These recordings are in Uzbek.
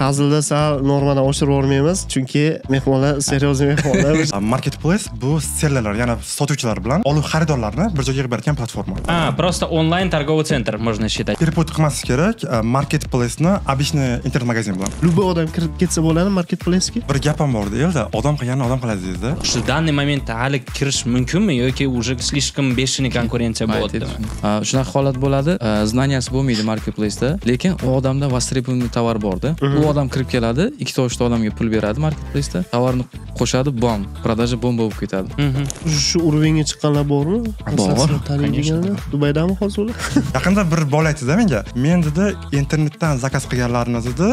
hazilda sal normadan oshirib yubormaymiz chunki mehmonlar серьезный mehmonlar uh, marketplace bu sellerlar yana sotuvchilar bilan olib xaridorlarni bir joyga yig'ib beradigan platforma а просто онлайн торговый центр можно считать перепут qilmaslik kerak uh, marketplaceni обычный internet magazin bilan любой odam kirib ketsa bo'ladi marketplacega bir gap ham bor elda odam qilganni odam qiladi deydi shu данный momentda hali kirish mumkinmi yoki уже слишком бешеный конкуренция bo'lyaptimi shunaqa holat bo'ladi знаниясi bo'lmaydi marketplaceda lekin u odamda востребованный tovar borda u odam kirib keladi ikkita uchta odamga pul beradi marketplaysda tovarni qo'shadi bom продажа bomba bo'lib ketadi mhm. shu уровеньga chiqqanlar bormi bor dubaydami hozir ular yaqinda bir bola aytdida menga men dedi internetdan zakaz qilganlarni dedi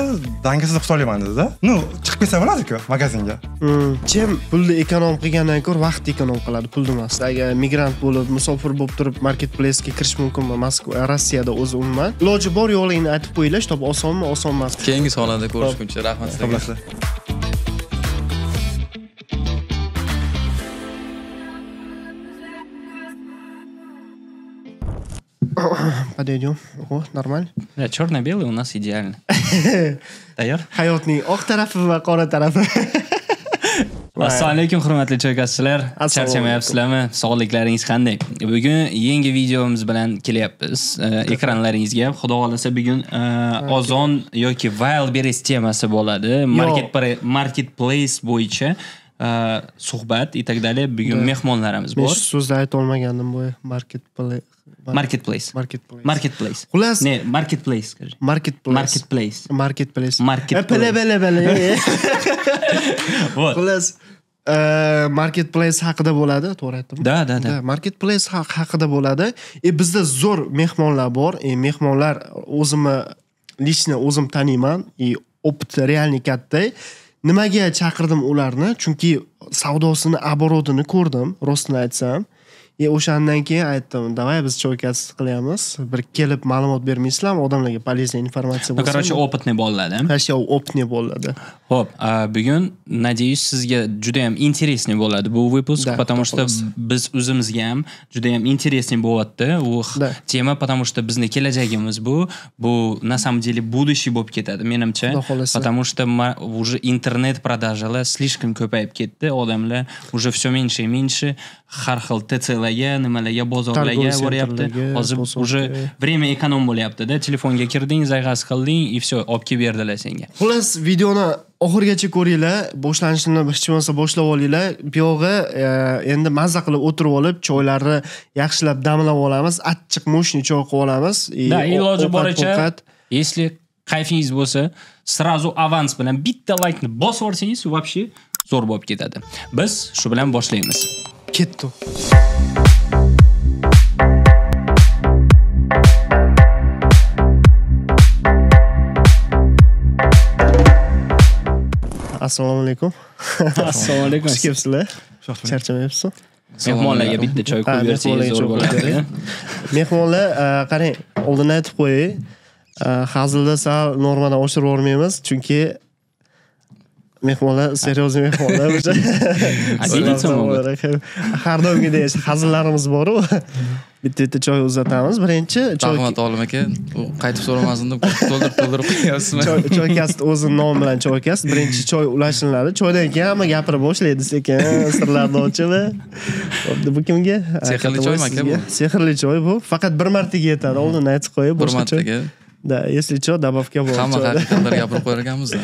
dangasa deb hisoblayman dedida ну chiqib kelsa bo'ladiku magazinga hmm. chem pulni ekonom qilgandan ko'ra vaqt ekonom qiladi pulni emas agar migrant bo'lib musofir bo'lib turib marketplaysga kirish mumkinmi moskva rossiyada o'zi umuman iloji bor yo'qligini aytib qo'yinglar tob osonmi oson emas keyingi savolda oldinda ko'rishguncha rahmat sizlarga rahmat подойдем. О, нормально. Да, черно-белый у нас идеально. Тайёр? Hayotning oq tarafi va qora tarafi. assalomu alaykum hurmatli cho'kaschilar charchamayapsizlarmi sog'liklaringiz qanday bugun yangi videomiz bilan kelyapmiz ekranlaringizga xudo xohlasa bugun e, ozon yoki wild temasi bo'ladi market marketplace bo'yicha Э, suhbat и так далее bugun mehmonlarimiz bor men shu so'zni aytolmagandim boya marketplace marketplace marketplace xullas не marketplace marketplace marketplace marketplace marketplace bala bala bala вот xullas э, marketplace haqida bo'ladi to'g'ri aytdimmi да да да marketplace haqida bo'ladi и e, bizda zo'r mehmonlar bor и e, mehmonlar o'zimni лично o'zim taniyman и опыт реальный katta nimaga chaqirdim ularni chunki savdosini оборотini ko'rdim rostini aytsam и e, o'shandan keyin aytdim давай biz cho'kasiz qilyapmiz bir kelib ma'lumot bermaysizlarmi odamlarga полезный informatsiya bo'lsin короче опытный bolalar вообще опытный bo'ladi ho'p bugun надеюсь sizga juda yam интересный bo'ladi bu выпуск потому что biz o'zimizga ham juda yam интересный bo'lyapti u tema потому что bizni kelajagimiz bu bu на самом деле будущий bo'lib ketadi menimcha потому что уже internet продажалар слишком ko'payib ketdi odamlar уже все меньше и меньше har xil tcl bozorlarga nimalarga bozorlarga boryapti hozir уже время ekonom bo'lyaptida telefonga kirding zayg'as qilding и все olib kelib berdilar senga xullas videoni oxirigacha ko'ringlar boshlanishini hech bo'lmasa boshlab olinglar buyog'i endi mazza qilib o'tirib olib choylarni yaxshilab damlab olamiz achchiq mushni choy qilib olamiz да iloji boricha если kayfingiz bo'lsa сразу avans bilan bitta laykni bosib yuborsangiz вообще zo'r bo'lib ketadi biz shu bilan boshlaymiz ketdi assalomu alaykum assalomu alaykum xush kelibsizlar charchamayapsizmi mehmonlarga bitta choy qo'yib bersangiz zo'r bo'ladi mehmonlar e, qarang oldin aytib qo'yay e, hazilni sal normadan oshirib yubormaymiz chunki mehmonlar seriozniy mehmonlar o'sha har doimgidek hazillarimiz boru bitta bitta choy uzatamiz birinchi choy rahmat olim aka qaytib so'ramasin deb to'ldirib to'ldirib qo'yapsizmi choy kast o'zini nomi bilan choy kast birinchi choy ulashiladi choydan keyin hamma gapira boshlaydi sekin sirlarni ochib bu kimga sehrli choymi aka bu sehrli choy bu faqat bir martaga yetadi oldin aytib qo'yib bir martaga да если что добавка bo'ladi hamma haqiqatlar gapirib qo'yar ekanmizda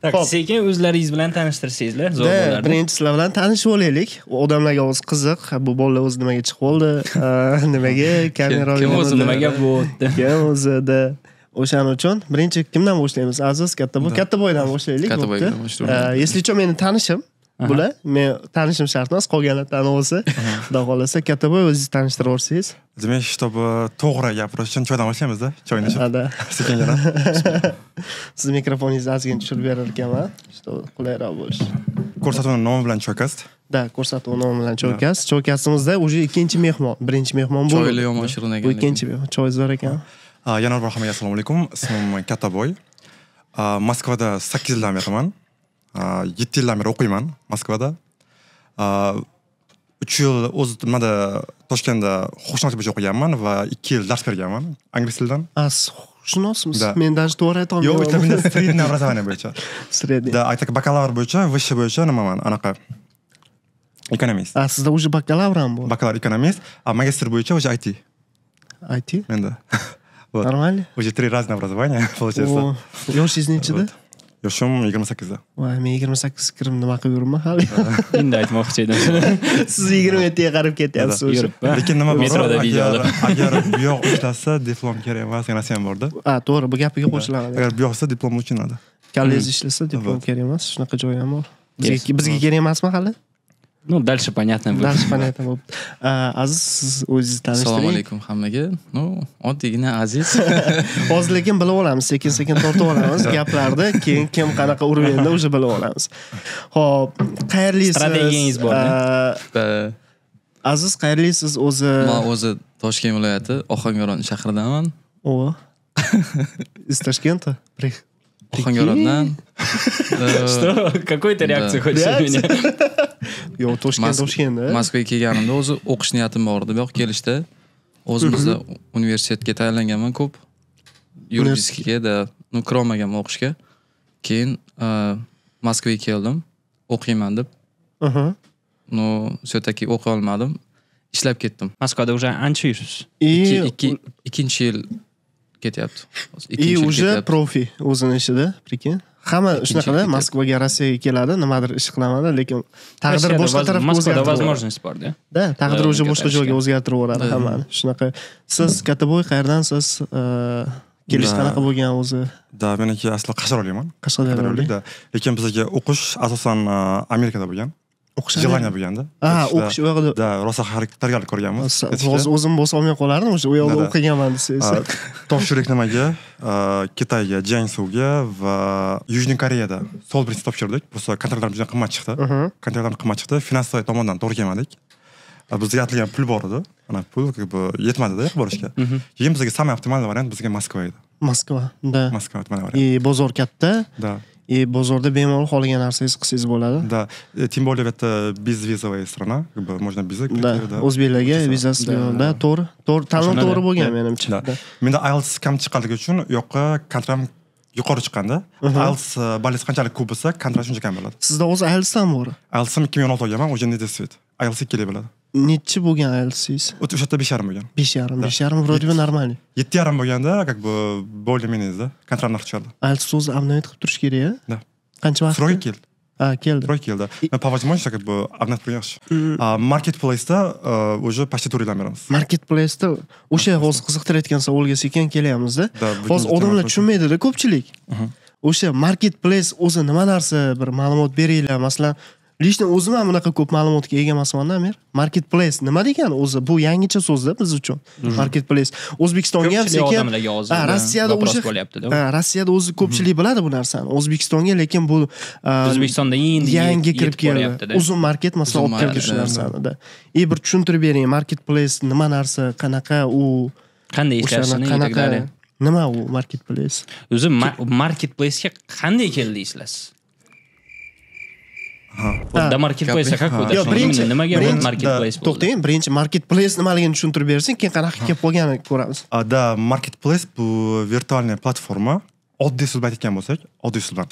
так sekin o'zlaringiz bilan tanishtirsangizlar zo'r bo'lardi birinchi sizlar bilan tanishib olaylik odamlarga hozir qiziq bu bolalar o'zi nimaga chiqib oldi nimaga kamera kim o'zi nimaga bo'ldi bo'lyapti kim o'zida o'shaning uchun birinchi kimdan boshlaymiz aziz katta bo'y katta boydan boshlaylik katta boydan boshlaymiz если что meni tanishim bular men tanishim shart emas qolganlar tanib olsa xudo xohlasa kattaboy o'zingiz tanishtirib yuborsangiz demak чтобы to'g'ri gapirish uchun choydan boshlaymizda choyni ichib sekingina sizni mikrofoningizni ozgina tushirib berar ekanman чтобы qulayroq bo'lishi ko'rsatuvni nomi bilan chokast да ko'rsatuv nomi bilan choykas choykasimizda уже ikkinchi mehmon birinchi mehmon bu choyli yomon shirin ekan bu ikkinchi choyingiz bor ekan yana bir hammaga assalomu alaykum ismim kattaboy moskvada sakkiz yildan beriman yetti yildan beri o'qiyman moskvada uch yil o'z nimada toshkentda huquqshunoslik bo'yicha o'qiganman va ikki yil dars berganman ingliz tilidan huquqshunosmisiz да men даже to'g'ri aytolmayman yo'q это меня среднее образование bo'yicha средний да айтак bakalavr bo'yicha высший bo'yicha nimaman anaqa ekonomist a sizda уже bakalavr ham bor bakalavr ekonomist a magistr bo'yicha уже it it menda вот. нормально уже три разные образования получается yoshi nechida yoshim yigirma sakkizda voy men yigirma sakkiz nima qilib yuribman hali endi aytmoqchi edim siz yigirma yettiga qarab ketyapsiz lekin nima metroda agar agar bu yoq ishlasa diplom kerak emas narsa ham borda ha to'g'ri bu gapiga qo'shilaman agar bu yoq hmm. ishlasa diplom uchinadi kollej ishlasa diplom kerak emas shunaqa joyi ham bor bizga kerak emasmi hali ну дальше понятно будет дальше понятно будет aziz siz o'zingizni tanishtiring assalomu alaykum hammaga ну oddiygina aziz hozir lekin bilib olamiz sekin sekin tortib olamiz gaplarni keyin kim qanaqa уровеньda уже bilib olamiz ho'p xayrlisiz strategiyangiz bor aziz xayrlisiz o'zi man o'zi toshkent viloyati ohangaron shahridanman o из ташкента Хангороднан. Э, Что? Какой-то реакцию хочешь от меня? Yo'q, Toshkent, Toshkentda. Moskvaga kelganimda o'zi o'qish niyatim bor edi, yo'q kelishda. O'zimizda mhm. universitetga tayyorlanganman ko'p. да, ну, kirolmaganman o'qishga. Keyin e, Moskvaga keldim, o'qiyman deb. Ну, все-таки o'qiy olmadim. Ishlab ketdim. уже ancha yursiz. Ikkinchi yil ketyapti и уже profi o'zini ishida prикинь hamma shunaqada moskvaga rossiyaga keladi nimadir ish qilamanda lekin taqdir boshqa tarafga moskvada возможность borda да taqdir уже boshqa joyga o'zgartirib yuboradi hammani shunaqa siz kattaboy qayerdansiz e, kelish qanaqa bo'lgan o'zi да meniki asli qashqadaryoman qashqadaryolik да lekin bizaga o'qish asosan e, amerikada bo'lgan o'qish Jelaniya bo'lganda ha o'qish u yoqda да rosa tayyorgarlik ko'rganmiz hozir o'zim bo'lsa olmay qolardim o'sha u yoqda o'qiganman desa topshirdik nimaga kitayga jansuga va yujniy koreyada sol birinchi topshirdik просто kontraktlar juda qimmat chiqdi kontraktlar qimmat chiqdi finansoviy tomondan to'g'ri kelmadik bizga aytilgan pul bor edi ana pul как бы yetmadida borishga keyin bizga самый оптимальный variant bizga moskva edi moskva да moskva и bozor katta да и бозорда бемалол xohlagan narsangizni qilsangiz бўлади да тем более это безвизовая страна как бы можно без да o'zbeklarga vizasiz да to'g'ri to'g'ri tanlov to'g'ri bo'lgan menimcha менда ielts кам chiqqanligi учун u yoqqa kontrakt yuqori chiqqanda mhm. ielts e, baliz qanchalik ko'p bo'lsa kontrakt shuncha kam bo'ladi sizda o'zi ielsdan bor ielsdan ikki ming o'n olti olganman уже недесvet iels ikki bo'ladi nechi bo'lgan ielts o'tib o'sha yerda besh yarim bo'lgan besh yarim besh yarim вроде бы нормальный yetti yarim bo'lganda как бы более менее да контрольный qilib chiqardi ielts o'zi обновить qilib turish kerak a да qancha vaqt срок keldi а keldi срок keldi по возможности как бы обновить qilib yaxshi а marketplace уже почти to'rt beramiz marketplaceda o'sha hozir qiziqtirayotgan savolga sekin kelyapmizda hozir odamlar tushunmaydida ko'pchilik mm-hmm. o'sha marketplace o'zi nima narsa bir ma'lumot beringlar masalan lично o'zim ham unaqa ko'p ma'lumotga ega emasmanda amir marketplace nima degani o'zi bu yangicha so'zda biz uchun mhm. marketplace o'zbekistonga ham sekin rossiyada o'sha rossiyada o'zi ko'pchilik mhm. biladi bu narsani o'zbekistonga lekin bu o'zbekistonda endi yangi kirib keldi uzun market masalan olib keldi shu narsanida и e, bir tushuntirib bering marketplace nima narsa qanaqa u qanday ishlashini qanaqa nima u marketplace o'zi marketplacega qanday keldingizlar unda marketplace yo'q birinchi marketplace to'xtang birinchi marketplace nimaligini tushuntirib bersang keyin qanaqa kelib qolganini ko'ramiz да marketplace bu virtualniy platforma oddiy usul bilan aytadigan bo'lsak oddiy usul bilan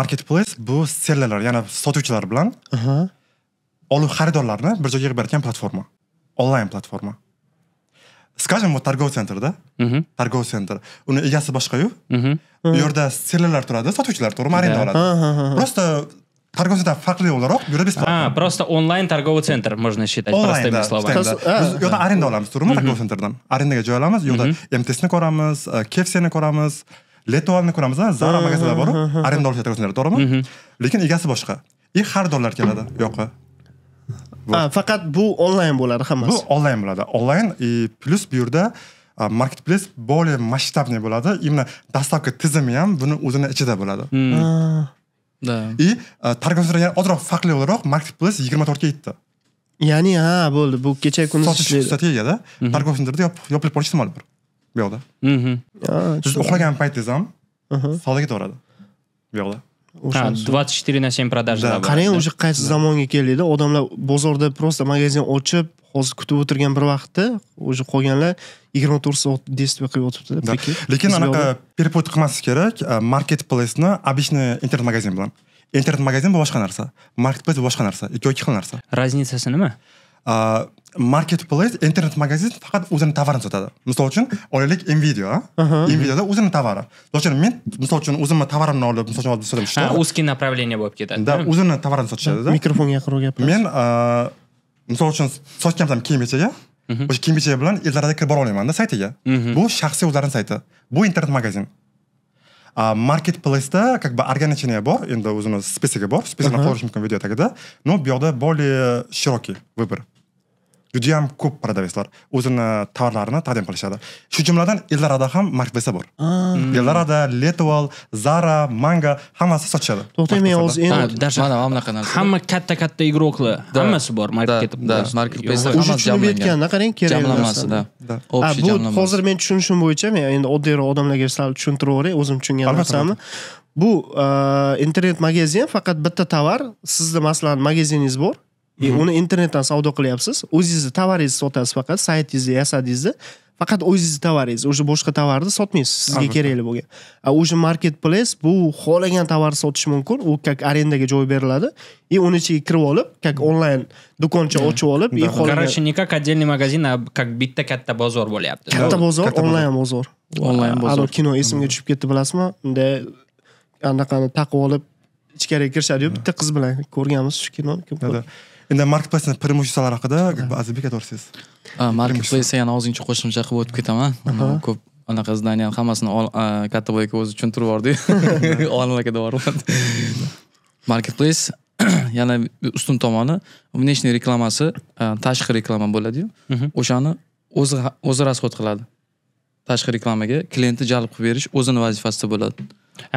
marketplace bu sellerlar ya'ni sotuvchilar bilan olib xaridorlarni bir joyga yig'ib beradigan platforma onlayn platforma скажем вот торговый центр да торговый центр uni egasi boshqayu u yerda sellerlar turadi sotuvchilar to'g'rimi arenda oladi просто торговый farqli o'laroq juda бесплатно а просто онлайн торговый центр можно считать onlayn да biz yoqdan arenda olamiz to'g'rimi торговый centrdan arendaga joy olamiz u yoqda кфс ko'ramiz kefseni ko'ramiz letovalni ko'ramiz zara magazinlar бару, аренда olib торговый центр, тұрмы? lekin игасы boshqa и доллар keladi u А, faqat bu onlayn bo'ladi hammasi bu онлайн bo'ladi onlayn и e, плюс bu yerda e, marketplace более масштабный bo'ladi именно доставка tizimi ham buni o'zini ichida bo'ladi да и targ'ibotchilarga ozroq farqli o'laroq marketplace yigirma to'rtga yetdi ya'ni ha bo'ldi bu kecha kuni sotish strategiyada торговый centrda yopilib borish ehtimoli bor bu yoqda siz uxlagan paytingiz ham savdo ketaveradi bu yoqda ha двадцать четыре на семь продажа qarang уже qaysi zamonga keldikda odamlar bozorda просто magazin ochib hozir kutib o'tirgan bir vaqtda уже qolganlar yigirma to'rt soat действие qilib yotibdida lekin anaqa перепут qilmaslik kerak marketplaceni обычный internet magazin bilan internet magazin bu boshqa narsa marketplace bu boshqa narsa ikkovi ikki xil narsa разницасы nima marketplace internet magazin faqat o'zini tovarini sotadi misol uchun olaylik nvidia nvidiada o'zini tovari misol uchun men misol uchun o'zimni tovarimni olib misol uchun olib sotaman узкий направление bo'lib ketadi да o'zini tovarini sotishadida mikrofonga yaqinroq gapir men misol uchun sotgan bo'lsam kiyim kechaga o'sha kiyimbicha bilan ildilarda kirib bora olmaymanda saytiga bu shaxsiy o'zlarini sayti bu internet magazin market placeda как бы ограничение бор endi o'zini spesiga bor spesini qo'yish mumkin video tagida но bu yoqda более широкий выбор judayam ko'p prodavetslar o'zini tovarlarini taqdim qilishadi shu jumladan ellarada ham markbesa bor ellarada ah. hmm. letoval zara manga hammasi sotishadi to'xtang men hozir endi даже mana mana bunaqa narsa hamma katta katta igroklar hammasi bor marketda да o'sha tushunib qarang kerak jamlanmasi да bu hozir men tushunishim bo'yicha men endi oddiyroq odamlarga sal tushuntiraveray o'zim tushungan narsamni bu uh, internet magazin faqat bitta tovar sizni masalan magaziningiz bor и uni internetdan savdo qilyapsiz o'zingizni tovaringizni sotasiz faqat saytingizni yasadingizda faqat o'zingizni tovaringiz уже boshqa tovarni sotmaysiz sizga kerakli bo'lgan a уже marketplace bu xohlagan tovarni sotish mumkin u как arendaga joy beriladi и uni ichiga kirib olib как onlayn do'koncha ochib olib и короче не как отдельный магазин а как bitta katta bozor bo'lyapti katta bozor onlayn bozor onlayn bozor kino esimga tushib ketdi bilasizmi unday anaqani taqib olib ichkariga kirishadiyu bitta qiz bilan ko'rganmiz shu kinoni endi market playsni преимуществолari haqida azizbek aytvorsangiz market playsga yana ozgincha qo'shimcha qilib o'tib ketaman ko'p anaqa zdaniyani hammasini katta boy o'zi tushuntirib yubordiyu olim aka deyapman market plays yana ustun tomoni внешний reklamasi tashqi reklama bo'ladiyu o'shani o'zi o'zi расход qiladi tashqi reklamaga klientni jalb qilib berish o'zini vazifasida bo'ladi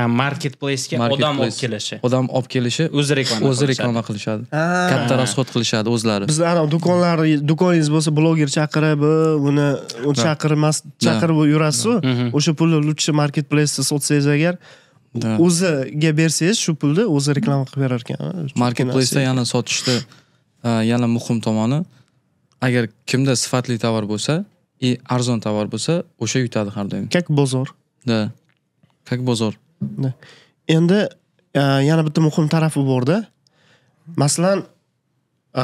marketplacega odam olib kelishi odam olib kelishi o'zi reklama o'zi reklama qilishadi katta расход qilishadi o'zlari bizda anavi do'konlari do'koningiz bo'lsa bloger chaqirib uni chaqirmas chaqirib yurasizu o'sha pulni лучше marketplaceda sotsangiz agar o'ziga bersangiz shu pulni o'zi reklama qilib berar ekan marketplaceda yana sotishni yana muhim tomoni agar kimda sifatli tovar bo'lsa и arzon tovar bo'lsa o'sha yutadi har doim как bozor да как bozor endi e, yana bitta muhim tarafi borda masalan e,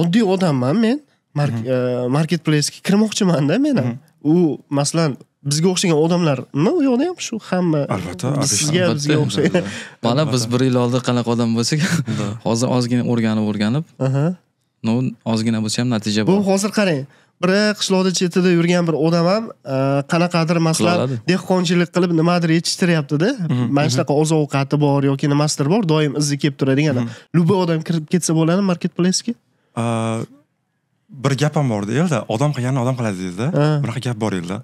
oddiy odamman men mhm. e, marketplacega kirmoqchimanda men ham mhm. u masalan bizga o'xshagan odamlarmi u yoqda ham shu hamma albatta sizga bizga o'xshagan mana biz bir yil oldin qanaqa odam bo'lsak hozir ozgina o'rganib o'rganib ozgina bo'lsa ham natija bor bu hozir qarang bir qishloqni chetida yurgan bir odam ham e, qanaqadir masalan dehqonchilik qilib nimadir yetishtiryaptida mhm, mhm. mana shunaqa oziq ovqati bor yoki nimasidir bor doim izi kelib turadigan mhm. любой odam kirib ketsa bo'ladimi marketplaysga e, bir gap ham bor elda odam qilganini odam qiladi deydida bunaqa gap bor elda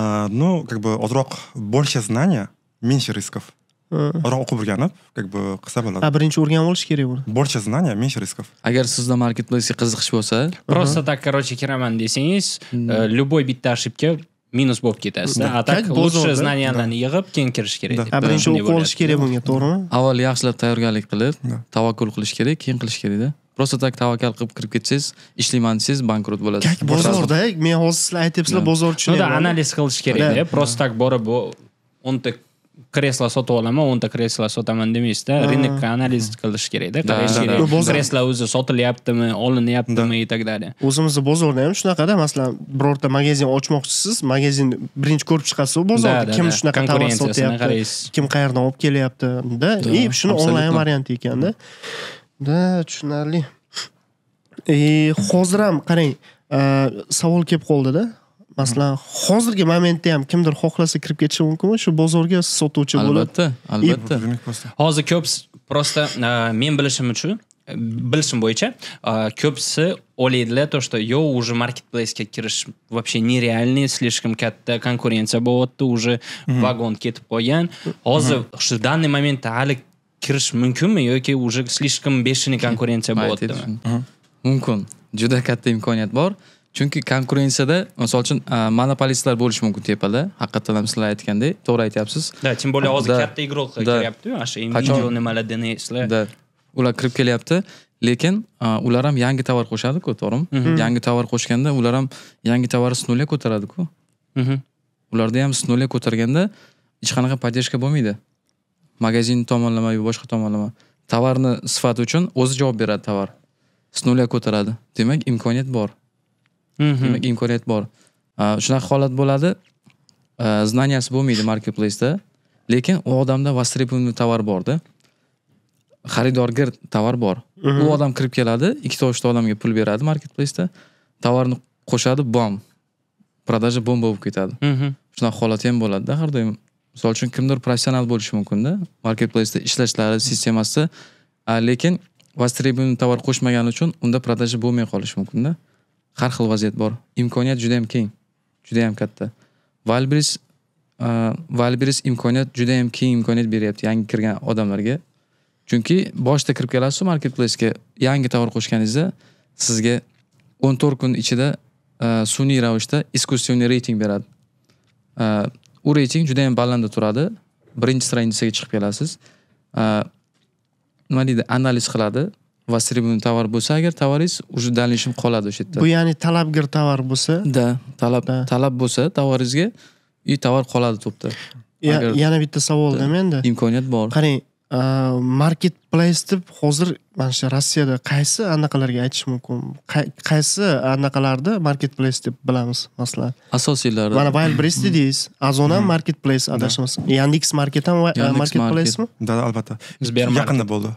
e, ну как бы ozroq больше знания меньше рисков Biroq o'qib o'rganib, как бы qilsa bo'ladi. Ha, birinchi o'rganib olish kerak buni. Больше знания, меньше рисков. Agar sizda marketplace qiziqish bo'lsa, просто так, короче, kiraman desangiz, э, любой bitta ошибка minus bo'lib ketasizda a так лучше знанияlarni yig'ib keyin kirish kerak deb birinchi o'qib olish kerak bunga to'g'rimi avval yaxshilab tayyorgarlik qilib tavakkul qilish kerak keyin qilish kerakda просто так tavakkal qilib kirib ketsangiz ishlayman desangiz bankrot bo'lasiz bozorda men hozir sizlar aytyapsizlar bozor tushunadi analiz qilish kerakda просто так borib o'nta kreslo sotib olaman o'nta kreslo sotaman demaysizda rinokka analiz qilish kerakda qarash kreslo o'zi sotilyaptimi olinyaptimi и так далее o'zimizni bozorda ham shunaqada masalan birorta magazin ochmoqchisiz magazinni birinchi ko'rib chiqasiz bozorda kim shunaqa tovar sotyapti kim qayerdan olib kelyapti da и shuni onlayn varianti ekanda да tushunarli и e, hozir ham qarang e, savol kelib qoldida masalan hozirgi momentda ham kimdir xohlasa kirib ketishi mumkinmi shu bozorga sotuvchi bo'lib albatta albatta hozir ko'p просто men bilishim uchun bilishim bo'yicha ko'pisi o'ylaydilar то что yo уже marketplacega kirish вообще нереальный слишком katta konkurensiya bo'lyapti уже vagon ketib qolgan hozir shu данный momentda hali kirish mumkinmi yoki уже слишком бешеный konkurensiya bo'lyaptimi mumkin juda katta imkoniyat bor chunki konkurensiyada misol uchun monopolistlar bo'lishi mumkin tepada haqiqatdan ham sizlar aytgandek to'g'ri aytyapsiz да тем более hozir katta игрокlar kelyaptiyu ana shu nvidia nimalar dnslar ular kirib kelyapti lekin ular ham yangi tovar qo'shadiku to'g'rimi mhm. hmm. yangi tovar qo'shganda ular ham yangi tovar с нуля ko'taradiku mhm. ularda ham с нуля ko'targanda hech qanaqa поддержка bo'lmaydi magazin tomonlama yo boshqa tomonlama tovarni sifati uchun o'zi javob beradi tovar с нуля ko'taradi demak imkoniyat bor demak imkoniyat bor shunaqa holat bo'ladi знаниясi bo'lmaydi marketplaceda lekin u odamda востребованный tovar borda xaridorga tovar bor u odam kirib keladi ikkita uchta odamga pul beradi marketplaceda tovarni qo'shadi bom продажа bomba bo'lib ketadi shunaqa holat ham bo'ladida har doim misol uchun kimdir professional bo'lishi mumkinda marketplaceda ishlashlari sistemasida lekin востребованный tovar qo'shmagani uchun unda продажа bo'lmay qolishi mumkinda har xil vaziyat bor imkoniyat juda yam keng juda yam katta valbris valbris imkoniyat juda yam keng imkoniyat beryapti yangi kirgan odamlarga chunki boshida kirib kelasizu marketplacega yangi tovar qo'shganingizda sizga o'n to'rt kun ichida sun'iy ravishda искусственный reyting beradi u reyting juda yam balandda turadi birinchi stranitsaga chiqib kelasiz nima deydi analiz qiladi востребованный товар bo'lsa agar товариз уже дальнейшем qoladi o'sha yerda bu ya'ni talabgir tovar bo'lsa да talab talab bo'lsa tovaringizga и tovar qoladi to'pda yana bitta savol menda imkoniyat bor qarang Э, marketplace deb hozir mana shu rossiyada qaysi anaqalarga aytish mumkin qaysi anaqalarni marketplace deb bilamiz masalan asosiylari mana wildberries hmm. dedingiz ozon ham hmm. marketplace hmm. adashmasam yandex market ham marketplacemi да albatta yaqinda bo'ldi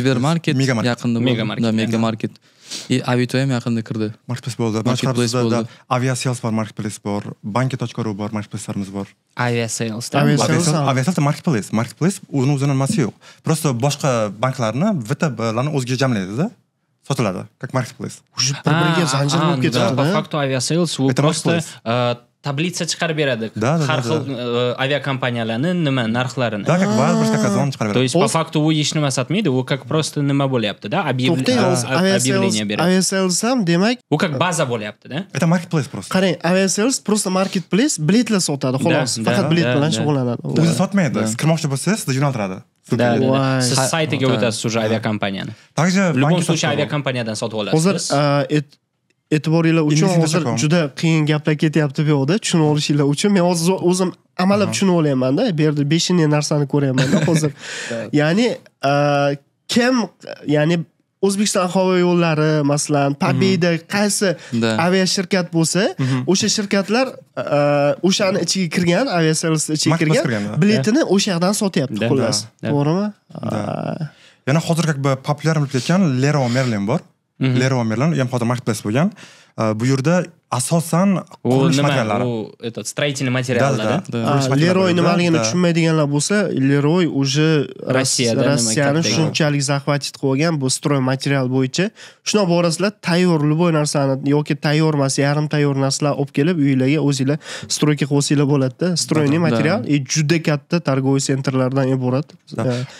sbermarket yaqinda mega market mega market и aviatoyam yaqinda kirdi marketplace bo'ldi marketplace bo'ldi aviasales bor marketplace bor банки точка ру bor маркетплейстарыбыз bor aviasales маркетплейс marketplace marketplace өзүнүн o'zini жок yo'q башка boshqa banklarni vtblarni жамлайды да sotiladi как marketplace уже bir biriga zanjir bo'lib ketyapti по факту aviasales u просто tablitsa chiqarib beradi да, har xil да, aviakompaniyalarni nima э, нархларын да как ваш казон chiqarib beradi то есть по факту u hech nima satmaydi u как просто nima bo'lyaptida объявление beradi aviasales ham demak u как baza bo'lyaptida это marketplace просто qarang aviasales просто marketplace biletlar sotadi xolos faqat bilet bilan shug'ullanadi o'zi sotmaydi siz kirmoqchi bo'lsangiz sizni yo'naltiradi Да, да, да. Siz saytiga o'tasiz уже aviakompaniyani. Также в любом случае aviakompaniyadan sotib olasiz. Hozir e'tiboringlar uchun hozir juda qiyin gaplar ketyapti bu yoqda tushunib olishinglar uchun men hozir o'zim amallab tushunib olyapmanda bu yerda beshinchi narsani ko'ryapmanda hozir ya'ni e, kim ya'ni o'zbekiston havo yo'llari masalan pobeda mhm. qaysi aviashirkat bo'lsa mhm. o'sha shirkatlar e, o'shani ichiga kirgan aviaservisni ichiga kirgan biletini o'sha yoqdan sotyapti xullas to'g'rimi yana hozir как бы популярный ketgan lero merlin bor lerva merlan ham hozir marketplace bo'lgan bu yerda asosan qurilish materiallari этот строительный материалlar да leroy nimaligini tushunmaydiganlar bo'lsa leroy уже rossiyada rossiyani shunchalik захватить qilgan bu stroy material bo'yicha shunaqa borasizlar tayyor любой narsani yoki tayyor emas yarim tayyor narsalar olib kelib uylarga o'zinglar stroyka qilib olsanglar bo'ladida стройный material и e, juda katta торговый centrlardan iborat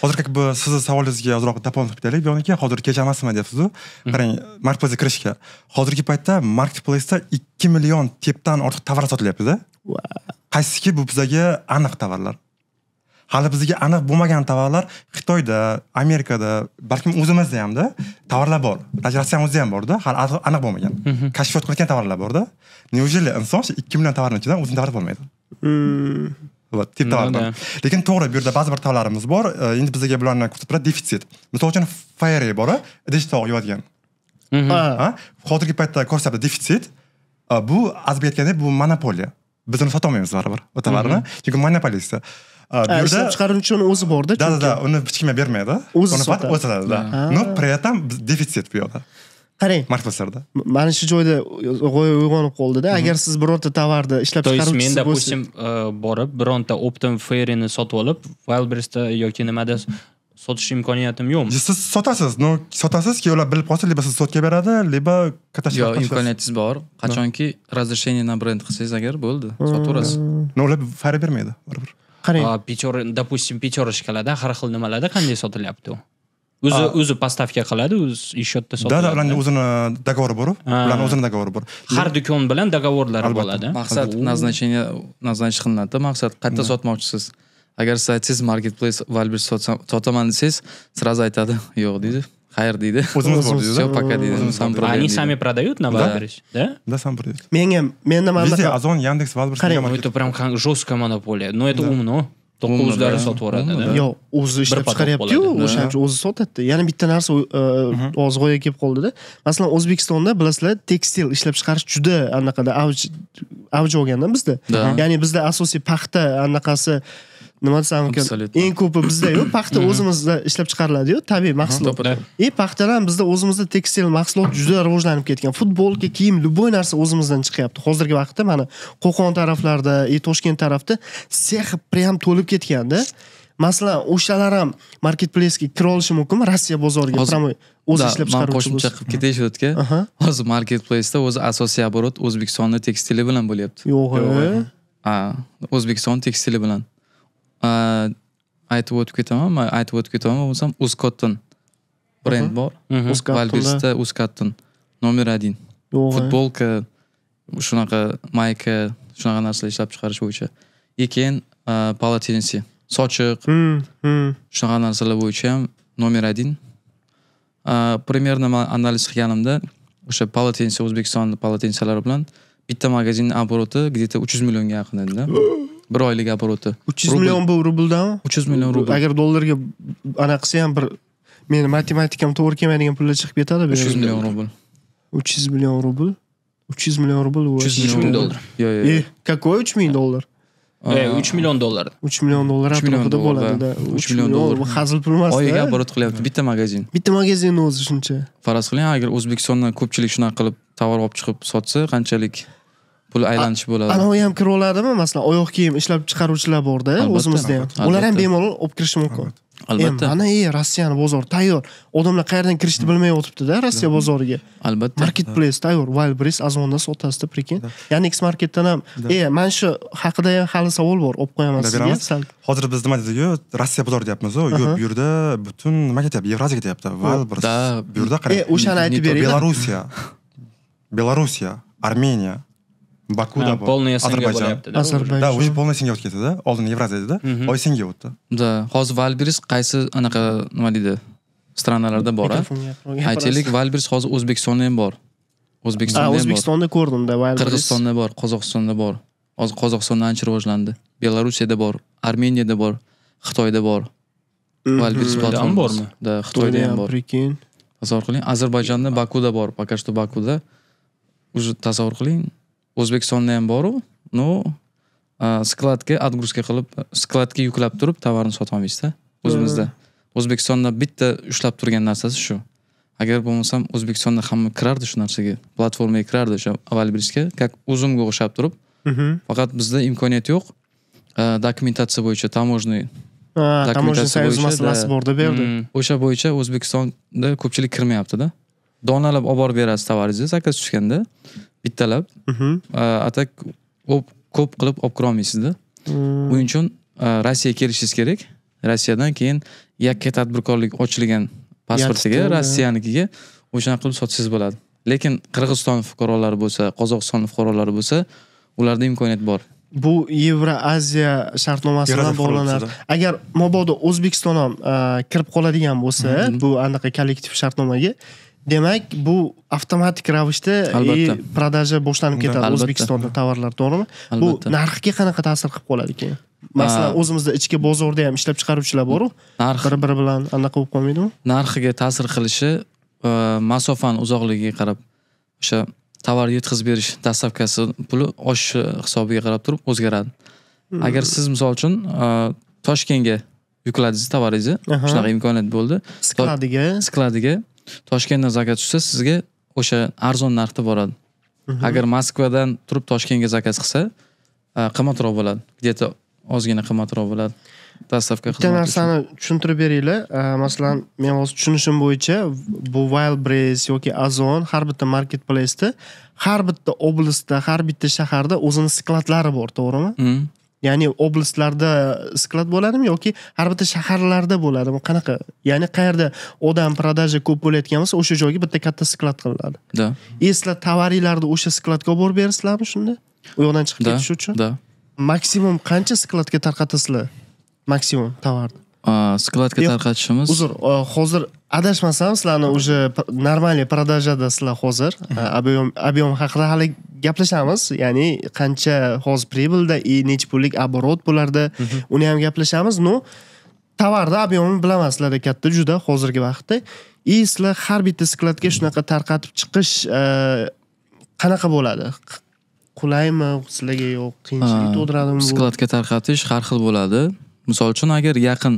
hozir как бы sizni savolingizga ozroq дополнить qilib aytaylik hozir kecha emasmi deyapsizu qarang marketplace kirishga hozirgi paytda marketplaceda ikki million tepdan ortiq tovar sotilyaptida qaysiki bu bizaga aniq tovarlar hali bizga aniq bo'lmagan tovarlar xitoyda amerikada balkim o'zimizda hamda tovarlar bor rossiyani o'zida ham borda hali aniq bo'lmagan kashfiyot qilayotgan tovarlar borda неужели inson ikki million tovarni ichidan o'zini tovari bo'lmaydi lekin to'g'ri bu yerda ba'zi bir tovarlarimiz bor endi bizlarga bularni ko'rsatib defitsit misol uchun fayre bora idish tog' yuvadigan hozirgi paytda ko'rsatyapti defitsit bu azib aytganda bu monopoliya biz uni sotolmaymiz baribir bu chunki monopolista ishlab chiqaruvchi uni o'zi borda да да да uni hech kimga bermaydi o'zi sotadi o'zi sotadi да но при этом defitsit bu yoqda qarang marketlarda mana shu joyda g'oya uyg'onib qoldida agar siz bironta tovarni ishlab chiqaruvchisi bo'lsangiz men допустим borib bironta optim ferrini sotib olib wildberriesda yoki nimada sotish imkoniyatim yo'qmi siz sotasiz ну sotasiz kuyovlar bilib qolsa либо sizni sotga beradi либо yo'q imkoniyatingiz bor qachonki разрешение на бренд qilsangiz agar bo'ldi sotaverasiz ну ular farq bermaydi baribir qarang печер допустим пятерочкаlarda har xil nimalarda qanday sotilyapti u o'zi o'zi поставка qiladi o'zi еще yerda sotadi да ularni o'zini договори bor ularni o'zini договори bor har do'kon bilan договорlari bo'ladi maqsad назначение назначить qilinadi maqsad qayerda sotmoqchisiz agar siz aytsangiz marketplace valbers sotaman desangiz сразу aytadi yo'q deydi xayr deydi o'zimiz bor deydi все пока deydi они сами продают на валберис да да сам продают menga menda ham bunaqa ozon yandex valbers qarang это прям жесткая монополия но это умно to'qqiz o'zlari sotib yuboradi yo'q o'zi ishlab chiqaryaptiyu o'sha o'zi sotadida yana bitta narsa e, hozir mhm. g'oyaga kelib qoldida masalan o'zbekistonda bilasizlar tekstil ishlab chiqarish juda anaqada avj avj olganda bizda ya'ni bizda asosiy paxta anaqasi nima desam ekan eng ko'pi bizdayu paxta mm-hmm. o'zimizda ishlab chiqariladiyu tabiiy mahsulot и paxtadan bizda o'zimizda tekstil mahsulot juda rivojlanib ketgan futbolka kiyim любой narsa o'zimizdan chiqyapti hozirgi vaqtda mana qo'qon taraflarida и toshkent tarafda sexi прям to'lib ketganda masalan o'shalar ham marketplacega kira olishi mumkinmi rossiya bozoriga прямой o'zi ishlab chiqaruvchi qo'shimcha qilib ketay shu yerga hozir marketplaceda o'zi asosiy оборот o'zbekistonni tekstili bilan bo'lyapti yo'q o'zbekiston tekstili bilan aytib o'tib ketaman aytib o'tib ketaman bo'lsam uzcotton brend bor valbisda uzcotton nomer один futbolka shunaqa mayka shunaqa narsalar ishlab chiqarish bo'yicha и keyin полотенце sochiq shunaqa narsalar bo'yicha ham nomer один примерно man analiz qilganimda o'sha полотенце o'zbekiston полотенцелari bilan bitta magazinni обороты где то uch yuz millionga yaqin edida bir oylik обороти uch yuz million bu rubldami uch yuz million rubl agar dollarga anaqa qilsa ham bir meni matematikam to'g'ri kelmaydigan pullar chiqib ketadi uch yuz million rubl uch yuz million rubl uch yuz million rubl uch ming dollar eh, какой uch ming dollar uch million dollar uch million dollar atrofida bo'ladida uch million dollar hazil pul emas oyiga оборот qilyapti bitta magazin bitta magazinni o'zi shuncha faraz qiling agar o'zbekistondan ko'pchilik shunaqa qilib tovar olib chiqib sotsa qanchalik pul aylanishi bo'ladi anavi ham kirib oladimi masalan oyoq kiyim ishlab chiqaruvchilar borda o'zimizda ham ular ham bemalol olib kirishi mumkin albatta mana e rossiyani bozori tayyor odamlar qayerdan kirishni hmm. bilmay o'tibdida rossiya hmm. bozoriga albatta market place hmm. tayyor wildbris azonda sotasizda prikin yandex marketdan ham e mana shu haqida ham hali savol bor olib qo'yaman sizga sal hozir biz nima dedikyu rossiya bozori deyapmiz yo'q bu yerda butun nima ketyapti yevraziya ketyapti wildbris bu yerda qarang o'shani aytib bering belorussiya belorussiya armeniya Бакуда полный снг bo'lyaptida ozarbayjon да уже полный снг o'tib ketdida oldin evraz edida ой снг o'tdi да hozir valbris qaysi anaqa nima deydi stranalarda bor aytaylik valbris hozir o'zbekistonda ham bor o'zbekistonda ham bor o'zbekistonda ko'rdimda valbris qirg'izistonda bor qozog'istonda bor hozir qozog'istonda ancha rivojlandi belarusiyada bor armeniyada bor xitoyda bor valbris platformasi bormi да xitoyda ham bor prикинь tasavvur qiling ozarbayjonda bakuda bor пока что bakuda уже tasavvur qiling o'zbekistonda ham boru ну skladga отгрузка qilib skladga yuklab turib tovarni sotib olmaysizda o'zimizda o'zbekistonda bitta ushlab turgan narsasi shu agar bo'lmasam o'zbekistonda hamma kirardi shu narsaga platformaga kirardi o'sha вальбрисga как uzumga o'xshab turib mhm. faqat bizda imkoniyat yo'q dokumentatsiya bo'yicha таможенный таможенный союз masalasi borda bu yerda o'sha bo'yicha o'zbekistonda ko'pchilik kirmayaptida donalab olib borib berasiz tovaringizni zakaz tushganda bittalab mhm. э, atak ko'p qilib olib kirolmaysizda hmm. buning uchun e, rossiyaga kelishingiz kerak rossiyadan keyin yakka tadbirkorlik ochilgan pasportiga rossiyanikiga o'shanaqa qilib sotsangiz bo'ladi lekin qirg'iziston fuqarolari bo'lsa qozog'iston fuqarolari bo'lsa ularda imkoniyat bor bu yevroaziya shartnomasi bilan bog'lanadi agar mabodo o'zbekiston ham e, kirib qoladigan bo'lsa mhm. bu anaqa kollektiv shartnomaga demak bu avtomatik ravishda albatta prodaja boshlanib ketadi o'zbekistonda tovarlar to'g'rimi bu narxga qanaqa ta'sir qilib qoladi keyin masalan o'zimizda ichki bozorda ham ishlab chiqaruvchilar boru narx bir biri bilan anaqa bo'lib qolmaydimi narxiga ta'sir qilishi e, masofani uzoqligiga qarab o'sha tovar yetkazib berish dastavkasi puli oshishi hisobiga qarab turib o'zgaradi hmm. agar siz misol uchun e, toshkentga yukladingiz tovaringizni shunaqa imkoniyat bo'ldi skladiga skladiga toshkentdan zakaz tushsa sizga o'sha arzon narxda boradi mhm. agar moskvadan turib toshkentga zakaz qilsa e, qimmatroq bo'ladi где то ozgina qimmatroq bo'ladi доставка bitta narsani tushuntirib beringlar e, masalan men hozir tushunishim bo'yicha bu wildbrace yoki azon har bitta market playsda har bitta oblastda har bitta shaharda o'zini skladlari bor to'g'rimi mhm. ya'ni oblastlarda sklad bo'ladimi yoki har bitta shaharlarda bo'ladimi qanaqa ya'ni qayerda odam продажа ko'p bo'layotgan bo'lsa o'sha joyga bitta katta sklad qilinadi да и sizlar tovaringlarni o'sha skladga olib borib berasizlarmi shunda u yoqdan chiqib ketish uchun да maksimum qancha skladga tarqatasizlar maksimum tovarni skladga tarqatishimiz uzr hozir adashmasam sizlarni уже нормальный продажада sizlar hozir объем объем haqida hali gaplashamiz ya'ni qancha hozir прибылда и necha pullik оборот bularda uni ham gaplashamiz но tovarni объемini bilaman katta juda hozirgi vaqtda и sizlar har bitta skladga shunaqa tarqatib chiqish qanaqa bo'ladi qulaymi sizlarga yo'q qiyinchilik tug'diradimi skladga tarqatish har xil bo'ladi misol uchun agar yaqin